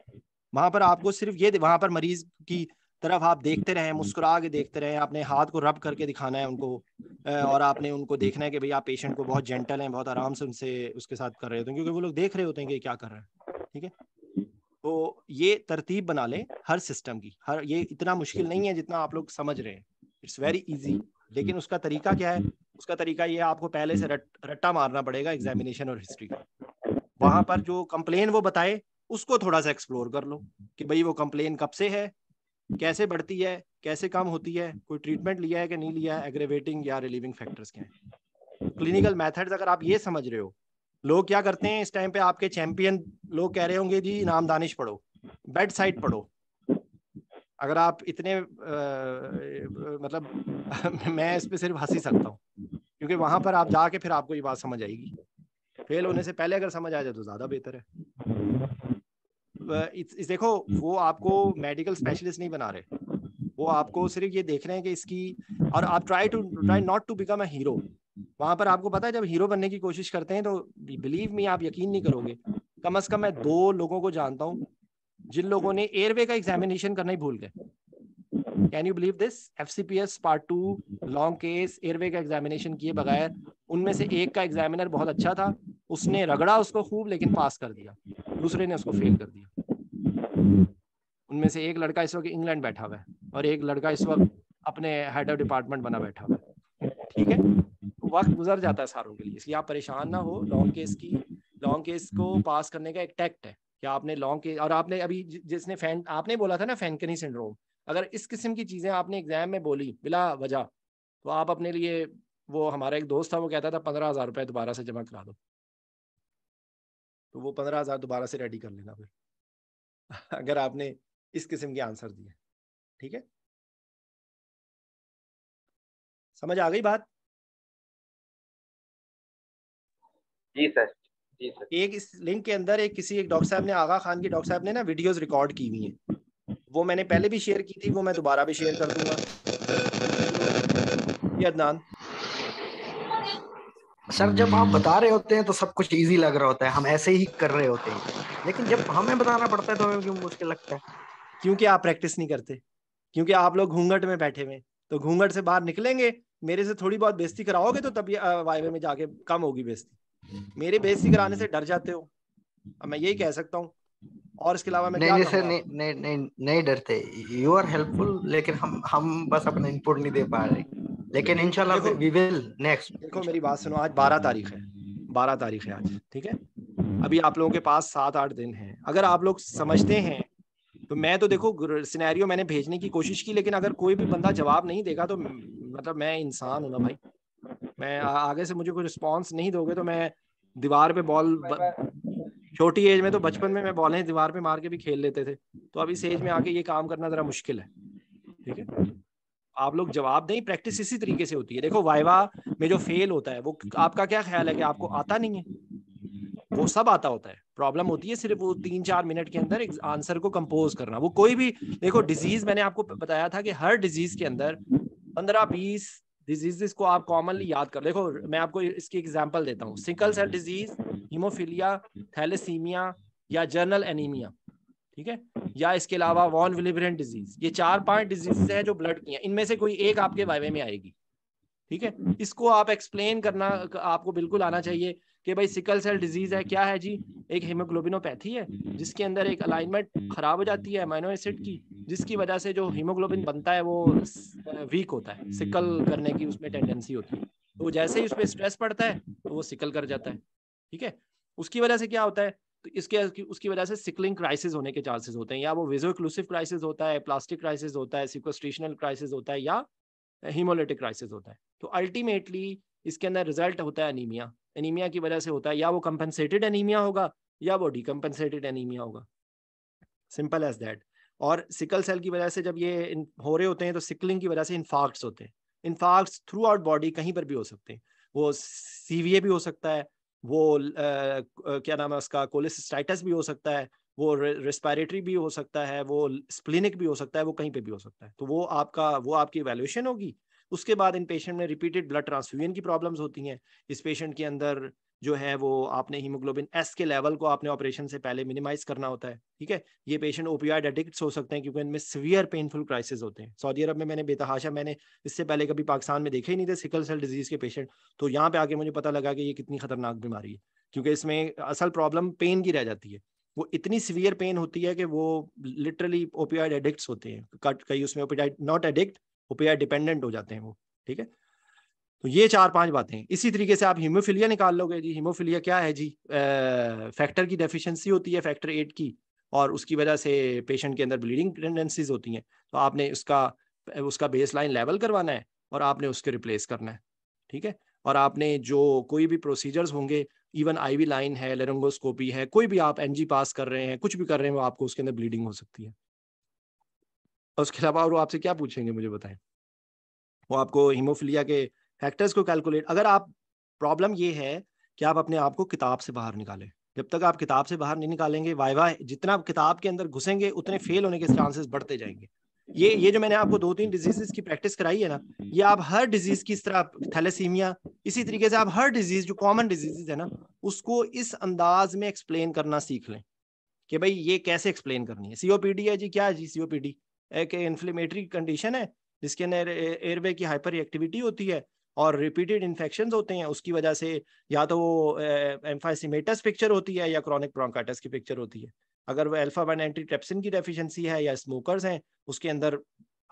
वहां पर आपको सिर्फ ये वहां पर मरीज की तरफ आप देखते रहे हम्म। मुस्कुरा के देखते रहे आपने हाथ को रब करके दिखाना है उनको हम्म। और आपने उनको देखना है कि भाई आप पेशेंट को बहुत जेंटल हैं बहुत आराम से उनसे उसके साथ कर रहे होते हैं क्योंकि वो लोग देख रहे होते हैं कि क्या कर रहे हैं ठीक है तो ये तरतीब बना लें हर सिस्टम की हर ये इतना मुश्किल नहीं है जितना आप लोग समझ रहे हैं इट्स वेरी इजी लेकिन उसका तरीका क्या है उसका तरीका ये आपको पहले से रट, रट्टा मारना पड़ेगा एग्जामिनेशन और हिस्ट्री का वहां पर जो कंप्लेन वो बताए उसको थोड़ा सा एक्सप्लोर कर लो कि भाई वो कंप्लेन कब से है कैसे बढ़ती है कैसे कम होती है कोई ट्रीटमेंट हम्म। लिया है कि नहीं लिया है एग्रेवेटिंग या रिलीविंग फैक्टर्स क्या है क्लिनिकल मेथड्स अगर आप ये समझ रहे हो लोग क्या करते हैं इस टाइम पे आपके चैंपियन लोग कह रहे होंगे जी इनाम दानिश पढ़ो बेड साइड पढ़ो अगर आप इतने आ, मतलब मैं इस पर सिर्फ हंसी सकता हूँ क्योंकि वहां पर आप जाके फिर आपको ये बात समझ आएगी फेल होने से पहले अगर समझ आ जाए तो ज्यादा बेहतर है इस देखो हम्म। वो आपको मेडिकल स्पेशलिस्ट नहीं बना रहे वो आपको सिर्फ ये देख रहे हैं कि इसकी और आप try to try not to become a hero वहां पर आपको पता है जब हीरो बनने की कोशिश करते हैं तो बिलीव मी आप यकीन नहीं करोगे कम अज कम मैं दो लोगों को जानता हूँ जिन लोगों ने एयरवे का एग्जामिनेशन करना ही भूल गए can you believe this F C P S part two long case airway का एग्जामिनेशन किए बगैर उनमें से एक का एग्जामिनर बहुत अच्छा था उसने रगड़ा उसको खूब लेकिन पास कर दिया दूसरे ने उसको फेल कर दिया उनमें से एक लड़का इस वक्त इंग्लैंड बैठा हुआ है और एक लड़का इस वक्त अपने हेड ऑफ डिपार्टमेंट बना बैठा हुआ है ठीक है वक्त गुजर जाता है सारों के लिए इसलिए आप परेशान ना हो लॉन्ग केस की लॉन्ग केस को पास करने का एक टैक्ट है कि आपने लॉन्ग केस और आपने अभी जिसने फैन आपने बोला था ना फैनकनी सिंड्रोम अगर इस किस्म की चीज़ें आपने एग्जाम में बोली बिला वजह तो आप अपने लिए वो हमारा एक दोस्त था वो कहता था पंद्रह हज़ार रुपये दोबारा से जमा करा दो तो वो पंद्रह हज़ार दोबारा से रेडी कर लेना फिर अगर आपने इस किस्म के आंसर दिए ठीक है समझ आ गई बात जी सर एक इस लिंक के अंदर एक किसी एक डॉक्टर साहब ने आगा खान की डॉक्टर साहब ने ना वीडियोस रिकॉर्ड की हुई हैं वो मैंने पहले भी शेयर की थी वो मैं दोबारा भी शेयर कर दूंगा अदनान सर जब आप हम्म। बता रहे होते हैं तो सब कुछ इजी लग रहा होता है हम ऐसे ही कर रहे होते हैं लेकिन जब हमें बताना पड़ता है तो हमें क्यों मुश्किल लगता है क्योंकि आप प्रैक्टिस नहीं करते क्योंकि आप लोग घूंघट में बैठे हुए तो घूंघट से बाहर निकलेंगे मेरे से थोड़ी बहुत बेस्ती कराओगे तो तभी वायवे में जाके कम होगी बेस्ती मेरे बेस्ती कराने से डर जाते हो मैं यही कह सकता हूँ और इसके अलावा मैं नहीं नहीं नहीं नहीं नहीं डरते यू आर हेल्पफुल लेकिन हम हम बस अपना इनपुट नहीं दे पा रहे लेकिन इनशाला वी विल नेक्स्ट देखो मेरी बात सुनो आज बारह तारीख है बारह तारीख है आज ठीक है अभी आप लोगों के पास सात आठ दिन है अगर आप लोग समझते हैं तो मैं तो देखो सिनेरियो मैंने भेजने की कोशिश की लेकिन अगर कोई भी बंदा जवाब नहीं देगा तो मतलब मैं इंसान हूं ना भाई मैं आगे से मुझे कोई रिस्पॉन्स नहीं दोगे तो मैं दीवार पे बॉल छोटी एज में तो बचपन में मैं बॉलें दीवार पे मार के भी खेल लेते थे तो अब इस एज में आके ये काम करना जरा मुश्किल है ठीक है आप लोग जवाब दें प्रैक्टिस इसी तरीके से होती है देखो वाइवा में जो फेल होता है वो आपका क्या ख्याल है कि आपको आता नहीं है वो सब आता होता है प्रॉब्लम होती है सिर्फ वो तीन चार मिनट के अंदर एक आंसर को कंपोज करना वो कोई भी देखो डिजीज मैंने आपको बताया था कि हर डिजीज के अंदर पंद्रह बीस डिजीजेस को आप कॉमनली याद कर देखो मैं आपको इसकी एग्जाम्पल देता हूँ sickle cell disease hemophilia thalassemia या जर्नल एनीमिया ठीक है या इसके अलावा वॉन विलिब्रेंट डिजीज ये चार पांच डिजीज हैं जो ब्लड की हैं इनमें से कोई एक आपके वाइवे में आएगी ठीक है इसको आप एक्सप्लेन करना आपको बिल्कुल आना चाहिए कि भाई सिकल सेल डिजीज है क्या है जी एक हीमोग्लोबिनोपैथी है जिसके अंदर एक अलाइनमेंट खराब हो जाती है अमाइनो एसिड की जिसकी वजह से जो हीमोग्लोबिन बनता है वो वीक होता है सिकल करने की उसमें टेंडेंसी होती है तो जैसे ही उसमें स्ट्रेस पड़ता है तो वो सिकल कर जाता है ठीक है उसकी वजह से क्या होता है तो इसके उसकी वजह से सिकलिंग क्राइसिस होने के चांसेस होते हैं या वो विजोक्लूसिव क्राइसिस होता है प्लास्टिक क्राइसिस होता है सिक्वेस्ट्रेशनल क्राइसिस होता है या हीमोलिटिक क्राइसिस होता है तो अल्टीमेटली इसके अंदर रिजल्ट होता है अनीमिया एनीमिया की वजह से होता है या वो कंपनसेटेड एनीमिया होगा या वो डिकम्पनसेटेड एनीमिया होगा सिंपल एज दैट और सिकल सेल की वजह से जब ये हो रहे होते हैं तो सिकलिंग की वजह से इन्फार्क्ट्स होते हैं इन्फार्क्ट्स थ्रू आउट बॉडी कहीं पर भी हो सकते हैं वो सीवीए भी हो सकता है वो आ, क्या नाम है उसका कोलिसटाइटिस भी हो सकता है वो रेस्पायरेटरी भी हो सकता है वो स्प्लिनिक भी हो सकता है वो कहीं पे भी हो सकता है तो वो आपका वो आपकी एवेल्युएशन होगी उसके बाद इन पेशेंट में रिपीटेड ब्लड ट्रांसफ्यूजन की प्रॉब्लम्स होती हैं इस पेशेंट के अंदर जो है वो आपने हीमोग्लोबिन एस के लेवल को आपने ऑपरेशन से पहले मिनिमाइज करना होता है ठीक है ये पेशेंट ओपीआई एडिक्ट हो सकते हैं क्योंकि इनमें सीवियर पेनफुल क्राइसिस होते हैं सऊदी अरब में मैंने बेतहाशा मैंने इससे पहले कभी पाकिस्तान में देखे ही नहीं थे सिकल सेल डिजीज के पेशेंट तो यहाँ पे आके मुझे पता लगा कि ये कितनी खतरनाक बीमारी है क्योंकि इसमें असल प्रॉब्लम पेन की रह जाती है वो इतनी सीवियर पेन होती है कि वो लिटरली ओपीआई एडिक्ट होते हैं कट कई उसमें OPI not addict OPI dependent हो जाते हैं वो ठीक है तो ये चार पांच बातें इसी तरीके से आप हीमोफिलिया निकाल लोगे जी हीमोफीलिया क्या है जी आ, फैक्टर की डेफिशिएंसी होती है फैक्टर एट की और उसकी वजह से पेशेंट के अंदर ब्लीडिंग टेंडेंसीज होती हैं तो आपने उसका उसका बेस लेवल करवाना है और आपने उसके रिप्लेस करना है ठीक है और आपने जो कोई भी प्रोसीजर्स होंगे इवन आईवी लाइन है लेरंगोस्कोपी है कोई भी आप एनजी पास कर रहे हैं कुछ भी कर रहे हैं वो आपको उसके अंदर ब्लीडिंग हो सकती है और उसके अलावा और आपसे क्या पूछेंगे मुझे बताएं वो आपको हीमोफिलिया के फैक्टर्स को कैलकुलेट अगर आप प्रॉब्लम ये है कि आप अपने आप को किताब से बाहर निकालें जब तक आप किताब से बाहर नहीं निकालेंगे वाइवा जितना आप किताब के अंदर घुसेंगे उतने फेल हम्म। होने के चांसेस बढ़ते जाएंगे ये ये जो मैंने आपको दो तीन डिजीजेस की प्रैक्टिस कराई है ना हम्म। ये आप हर डिजीज की इस तरह थैलेसीमिया इसी तरीके से आप हर डिजीज जो कॉमन डिजीजेज है ना उसको इस अंदाज में एक्सप्लेन करना सीख लें कि भाई ये कैसे एक्सप्लेन करनी है सीओपीडी है जी क्या है जी सीओपीडी एक इन्फ्लेमेटरी कंडीशन है जिसके अंदर एयरवे की हाइपर एक्टिविटी होती है और रिपीटेड इन्फेक्शन होते हैं उसकी वजह से या तो वो एम्फाइसिमेटस पिक्चर होती है या क्रॉनिक ब्रोंकाइटिस की पिक्चर होती है अगर वो अल्फा वन एंटीट्रेप्सिन की डेफिशिएंसी है या स्मोकर्स हैं उसके अंदर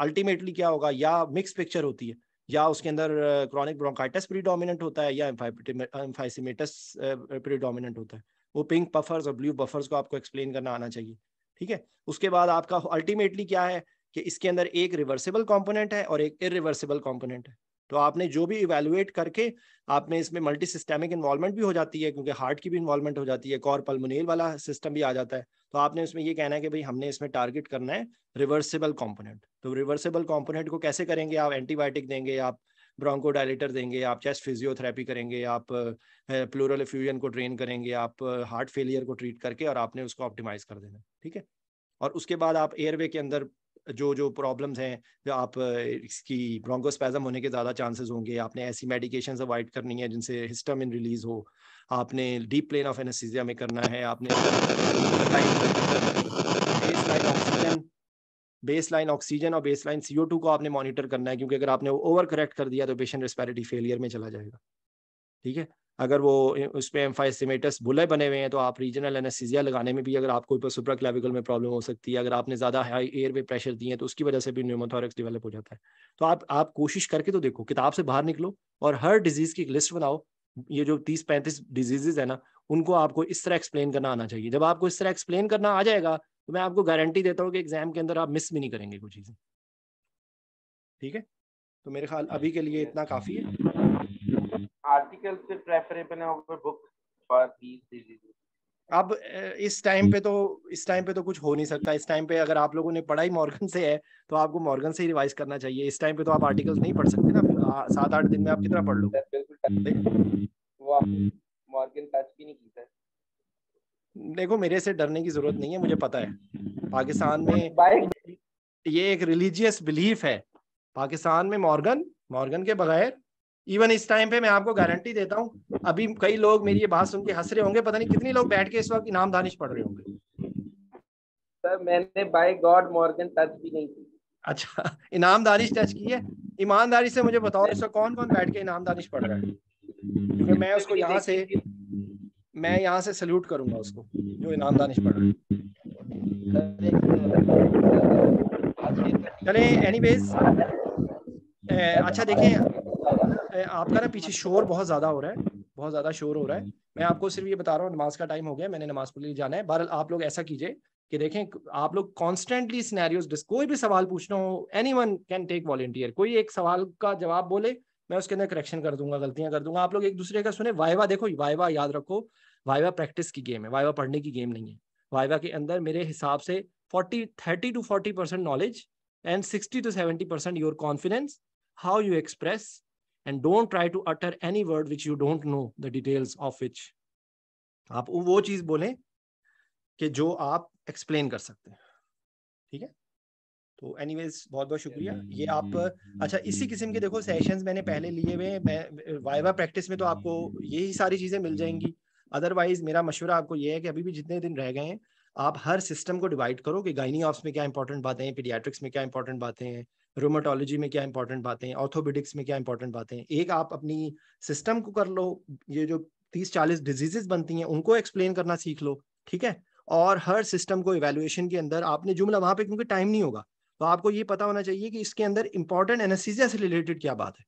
अल्टीमेटली क्या होगा या मिक्स पिक्चर होती है या उसके अंदर क्रॉनिक ब्रोंकाइटिस प्रीडोमिनेंट होता है या एम्फाइसिमेटस प्रीडोमिनेंट होता है वो पिंक पफर्स और ब्लू बफर्स को आपको एक्सप्लेन करना आना चाहिए ठीक है उसके बाद आपका अल्टीमेटली क्या है कि इसके अंदर एक रिवर्सिबल कंपोनेंट है और एक इरिवर्सिबल कंपोनेंट है तो आपने जो भी इवेलुएट करके आपने इसमें मल्टी सिस्टेमिक इन्वॉल्वमेंट भी हो जाती है क्योंकि हार्ट की भी इन्वॉल्वमेंट हो जाती है कॉर पल्मोनेल वाला सिस्टम भी आ जाता है तो आपने उसमें ये कहना है कि भाई हमने इसमें टारगेट करना है रिवर्सिबल कॉम्पोनेंट तो रिवर्सिबल कॉम्पोनेंट को कैसे करेंगे आप एंटीबायोटिक देंगे आप ब्रोंको डायलेटर देंगे आप चेस्ट फिजियोथेरेपी करेंगे आप प्लूरल इफ्यूजन को ट्रेन करेंगे आप हार्ट फेलियर को ट्रीट करके और आपने उसको ऑप्टिमाइज कर देना ठीक है और उसके बाद आप एयरवे के अंदर जो जो प्रॉब्लम्स हैं जो आप इसकी ब्रोंगोस्पैजम होने के ज़्यादा चांसेस होंगे आपने ऐसी मेडिकेशन अवॉइड करनी है जिनसे हिस्टामिन रिलीज हो आपने डीप प्लेन ऑफ एनेस्थीसिया में करना है आपने बेस लाइन ऑक्सीजन और बेस लाइन सीओ को आपने मॉनिटर करना है क्योंकि अगर आपने ओवर करेक्ट कर दिया तो पेशेंट रेस्पिरेटरी फेलियर में चला जाएगा ठीक है अगर वो उसमें एम्फाइसिमेटस बुले बने हुए हैं तो आप रीजनल एनेसिजिया लगाने में भी अगर आपको सुप्रा क्लेविकल में प्रॉब्लम हो सकती है अगर आपने ज़्यादा हाई एयर में प्रेशर दिए तो उसकी वजह से भी न्यूमोथोरिक्स डेवलप हो जाता है तो आप आप कोशिश करके तो देखो किताब से बाहर निकलो और हर डिजीज़ की एक लिस्ट बनाओ ये जो तीस पैंतीस डिजीजेज है ना उनको आपको इस तरह एक्सप्लेन करना आना चाहिए जब आपको इस तरह एक्सप्लेन करना आ जाएगा तो मैं आपको गारंटी देता हूँ कि एग्जाम के अंदर आप मिस भी नहीं करेंगे कुछ चीज़ें ठीक है तो मेरे ख्याल अभी के लिए इतना काफ़ी है आर्टिकल से प्रेफरेबल है over book for these diseases. अब इस टाइम पे तो इस टाइम पे तो कुछ हो नहीं सकता इस टाइम पे अगर आप लोगों ने पढ़ाई मॉर्गन से है तो आपको मॉर्गन से ही रिवाइज करना चाहिए इस टाइम पे तो आप आर्टिकल्स नहीं पढ़ सकते ना सात आठ दिन में आप कितना पढ़ लो देखो मेरे से डरने की जरूरत नहीं है मुझे पता है पाकिस्तान में ये एक रिलीजियस बिलीफ है पाकिस्तान में मॉर्गन मॉर्गन के बगैर इवन इस टाइम पे मैं आपको गारंटी देता हूँ अभी कई लोग मेरी ये बात सुन के हंस रहे होंगे पता नहीं कितने लोग बैठ के इस वक्त इनाम दानिश पढ़ रहे होंगे सर मैंने बाय गॉड मॉर्गन टच भी नहीं की अच्छा इनाम दानिश टच की है ईमानदारी से मुझे बताओ इसमें कौन कौन बैठ के इनाम दानिश पढ़ रहा है क्योंकि मैं उसको यहाँ से मैं यहाँ से सल्यूट करूंगा उसको जो इनाम दानिश पढ़ रहा है चले एनी अच्छा देखें आपका ना पीछे शोर बहुत ज्यादा हो रहा है बहुत ज्यादा शोर हो रहा है मैं आपको सिर्फ ये बता रहा हूँ नमाज का टाइम हो गया मैंने नमाज पढ़ लिए जाना है बहरहाल आप लोग ऐसा कीजिए कि देखें आप लोग कॉन्स्टेंटली सिनेरियोज कोई भी सवाल पूछना हो anyone can take volunteer कोई एक सवाल का जवाब बोले मैं उसके अंदर करेक्शन कर दूंगा गलतियां कर दूंगा आप लोग एक दूसरे का सुने वाइवा देखो वाइवा याद रखो वाइवा प्रैक्टिस की गेम है वाइवा पढ़ने की गेम नहीं है वाइवा के अंदर मेरे हिसाब से forty thirty to forty percent knowledge and sixty to seventy percent your confidence how you express and don't try to utter any word which you don't know the details of which आप वो चीज बोलें कि जो आप explain कर सकते हैं ठीक है तो एनीवेज बहुत बहुत शुक्रिया ये आप अच्छा इसी किस्म के देखो सेशंस मैंने पहले लिए हुए मैं वाइवा प्रैक्टिस में तो आपको यही सारी चीजें मिल जाएंगी अदरवाइज मेरा मशवरा आपको ये है कि अभी भी जितने दिन रह गए हैं आप हर सिस्टम को डिवाइड करो कि गाइनिंग ऑफ्स में क्या इंपॉर्टेंट बातें हैं पीडियाट्रिक्स में क्या इंपॉर्टेंट बातें हैं रोमाटोलॉजी में क्या इंपॉर्टेंट बातें ऑर्थोपेडिक्स में क्या इंपॉर्टेंट बातें एक आप अपनी सिस्टम को कर लो ये जो तीस चालीस डिजीजेस बनती हैं उनको एक्सप्लेन करना सीख लो ठीक है और हर सिस्टम को इवेल्युएशन के अंदर आपने जुमला मतलब वहां पे क्योंकि टाइम नहीं होगा तो आपको ये पता होना चाहिए कि इसके अंदर इंपॉर्टेंट एनासीजिया से रिलेटेड क्या बात है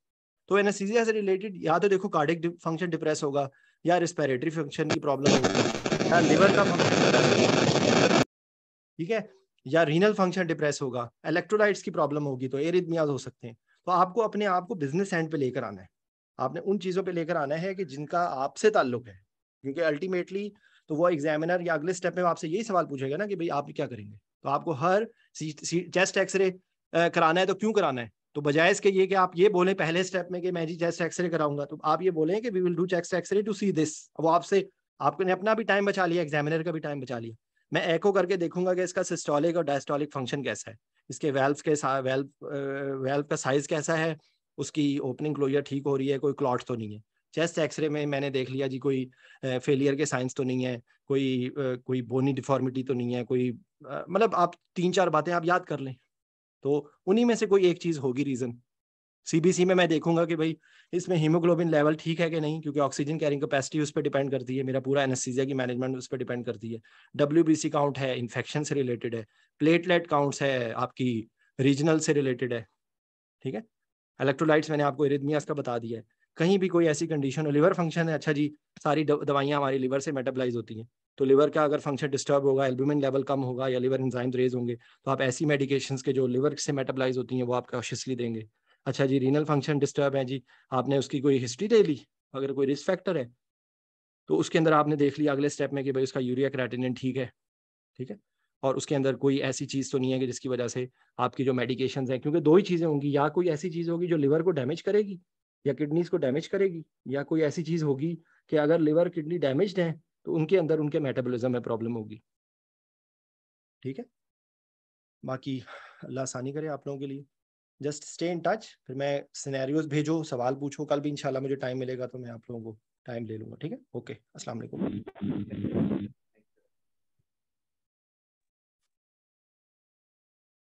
तो एनासीजिया से रिलेटेड या तो देखो कार्डिक फंक्शन डिप्रेस होगा या रिस्पेरेटरी फंक्शन की प्रॉब्लम होगी या लिवर का फंक्शन ठीक है या रीनल फंक्शन डिप्रेस होगा इलेक्ट्रोलाइट्स की प्रॉब्लम होगी तो एरिदमियाज हो सकते हैं तो आपको अपने आप को बिजनेस एंड पे लेकर आना है आपने उन चीज़ों पे लेकर आना है कि जिनका आपसे ताल्लुक है क्योंकि अल्टीमेटली तो वो एग्जामिनर या अगले स्टेप में आपसे यही सवाल पूछेगा ना कि भाई आप क्या करेंगे तो आपको हर चेस्ट एक्सरे कराना है तो क्यों कराना है तो बजाय इसके ये कि आप ये बोलें पहले स्टेप में कि मैं जी चेस्ट एक्सरे कराऊंगा तो आप ये बोलें कि we will do chest x-ray to see this वो आपसे आपने अपना भी टाइम बचा लिया एग्जामिनर का भी टाइम बचा लिया मैं एको करके देखूंगा कि इसका सिस्टोलिक और डायस्टोलिक फंक्शन कैसा है इसके वेल्व के वेल्व वेल्व का साइज कैसा है उसकी ओपनिंग क्लोजर ठीक हो रही है कोई क्लॉट तो नहीं है चेस्ट एक्सरे में मैंने देख लिया जी कोई फेलियर के साइंस तो नहीं है कोई कोई बोनी डिफॉर्मिटी तो नहीं है कोई मतलब आप तीन चार बातें आप याद कर लें तो उन्हीं में से कोई एक चीज़ होगी रीज़न सीबीसी में मैं देखूंगा कि भाई इसमें हीमोग्लोबिन लेवल ठीक है कि नहीं क्योंकि ऑक्सीजन कैरिंग कैपेसिटी उस पर डिपेंड करती है मेरा पूरा एनेस्थीसिया की मैनेजमेंट उस पर डिपेंड करती है डब्ल्यू काउंट है इन्फेक्शन से रिलेटेड है प्लेटलेट काउंट्स है आपकी रीजनल से रिलेटेड है ठीक है इलेक्ट्रोलाइट्स मैंने आपको इरिदमियास का बता दिया है कहीं भी कोई ऐसी कंडीशन हो लिवर फंक्शन है अच्छा जी सारी दवाइयाँ हमारी लिवर से मेटाबलाइज होती हैं तो लिवर का अगर फंक्शन डिस्टर्ब होगा एल्ब्यूमिन लेवल कम होगा या लिवर इंजाइम रेज होंगे तो आप ऐसी मेडिकेशन के जो लिवर से मेटाबलाइज होती हैं वो आप कॉशियसली देंगे अच्छा जी रीनल फंक्शन डिस्टर्ब है जी आपने उसकी कोई हिस्ट्री दे ली अगर कोई रिस्क फैक्टर है तो उसके अंदर आपने देख लिया अगले स्टेप में कि भाई उसका यूरिया क्राटिनिन ठीक है ठीक है और उसके अंदर कोई ऐसी चीज़ तो नहीं है कि जिसकी वजह से आपकी जो मेडिकेशन हैं क्योंकि दो ही चीज़ें होंगी या कोई ऐसी चीज़ होगी जो लिवर को डैमेज करेगी या किडनीज को डैमेज करेगी या कोई ऐसी चीज़ होगी कि अगर लिवर किडनी डैमेज है तो उनके अंदर उनके मेटाबोलिज्म में प्रॉब्लम होगी ठीक है बाकी अल्लाह आसानी करे आप लोगों के लिए जस्ट स्टे इन टच फिर मैं सिनेरियोज भेजो सवाल पूछो कल भी इंशाल्लाह मुझे टाइम मिलेगा तो मैं आप लोगों को टाइम ले लूँगा ठीक है ओके अस्सलाम वालेकुम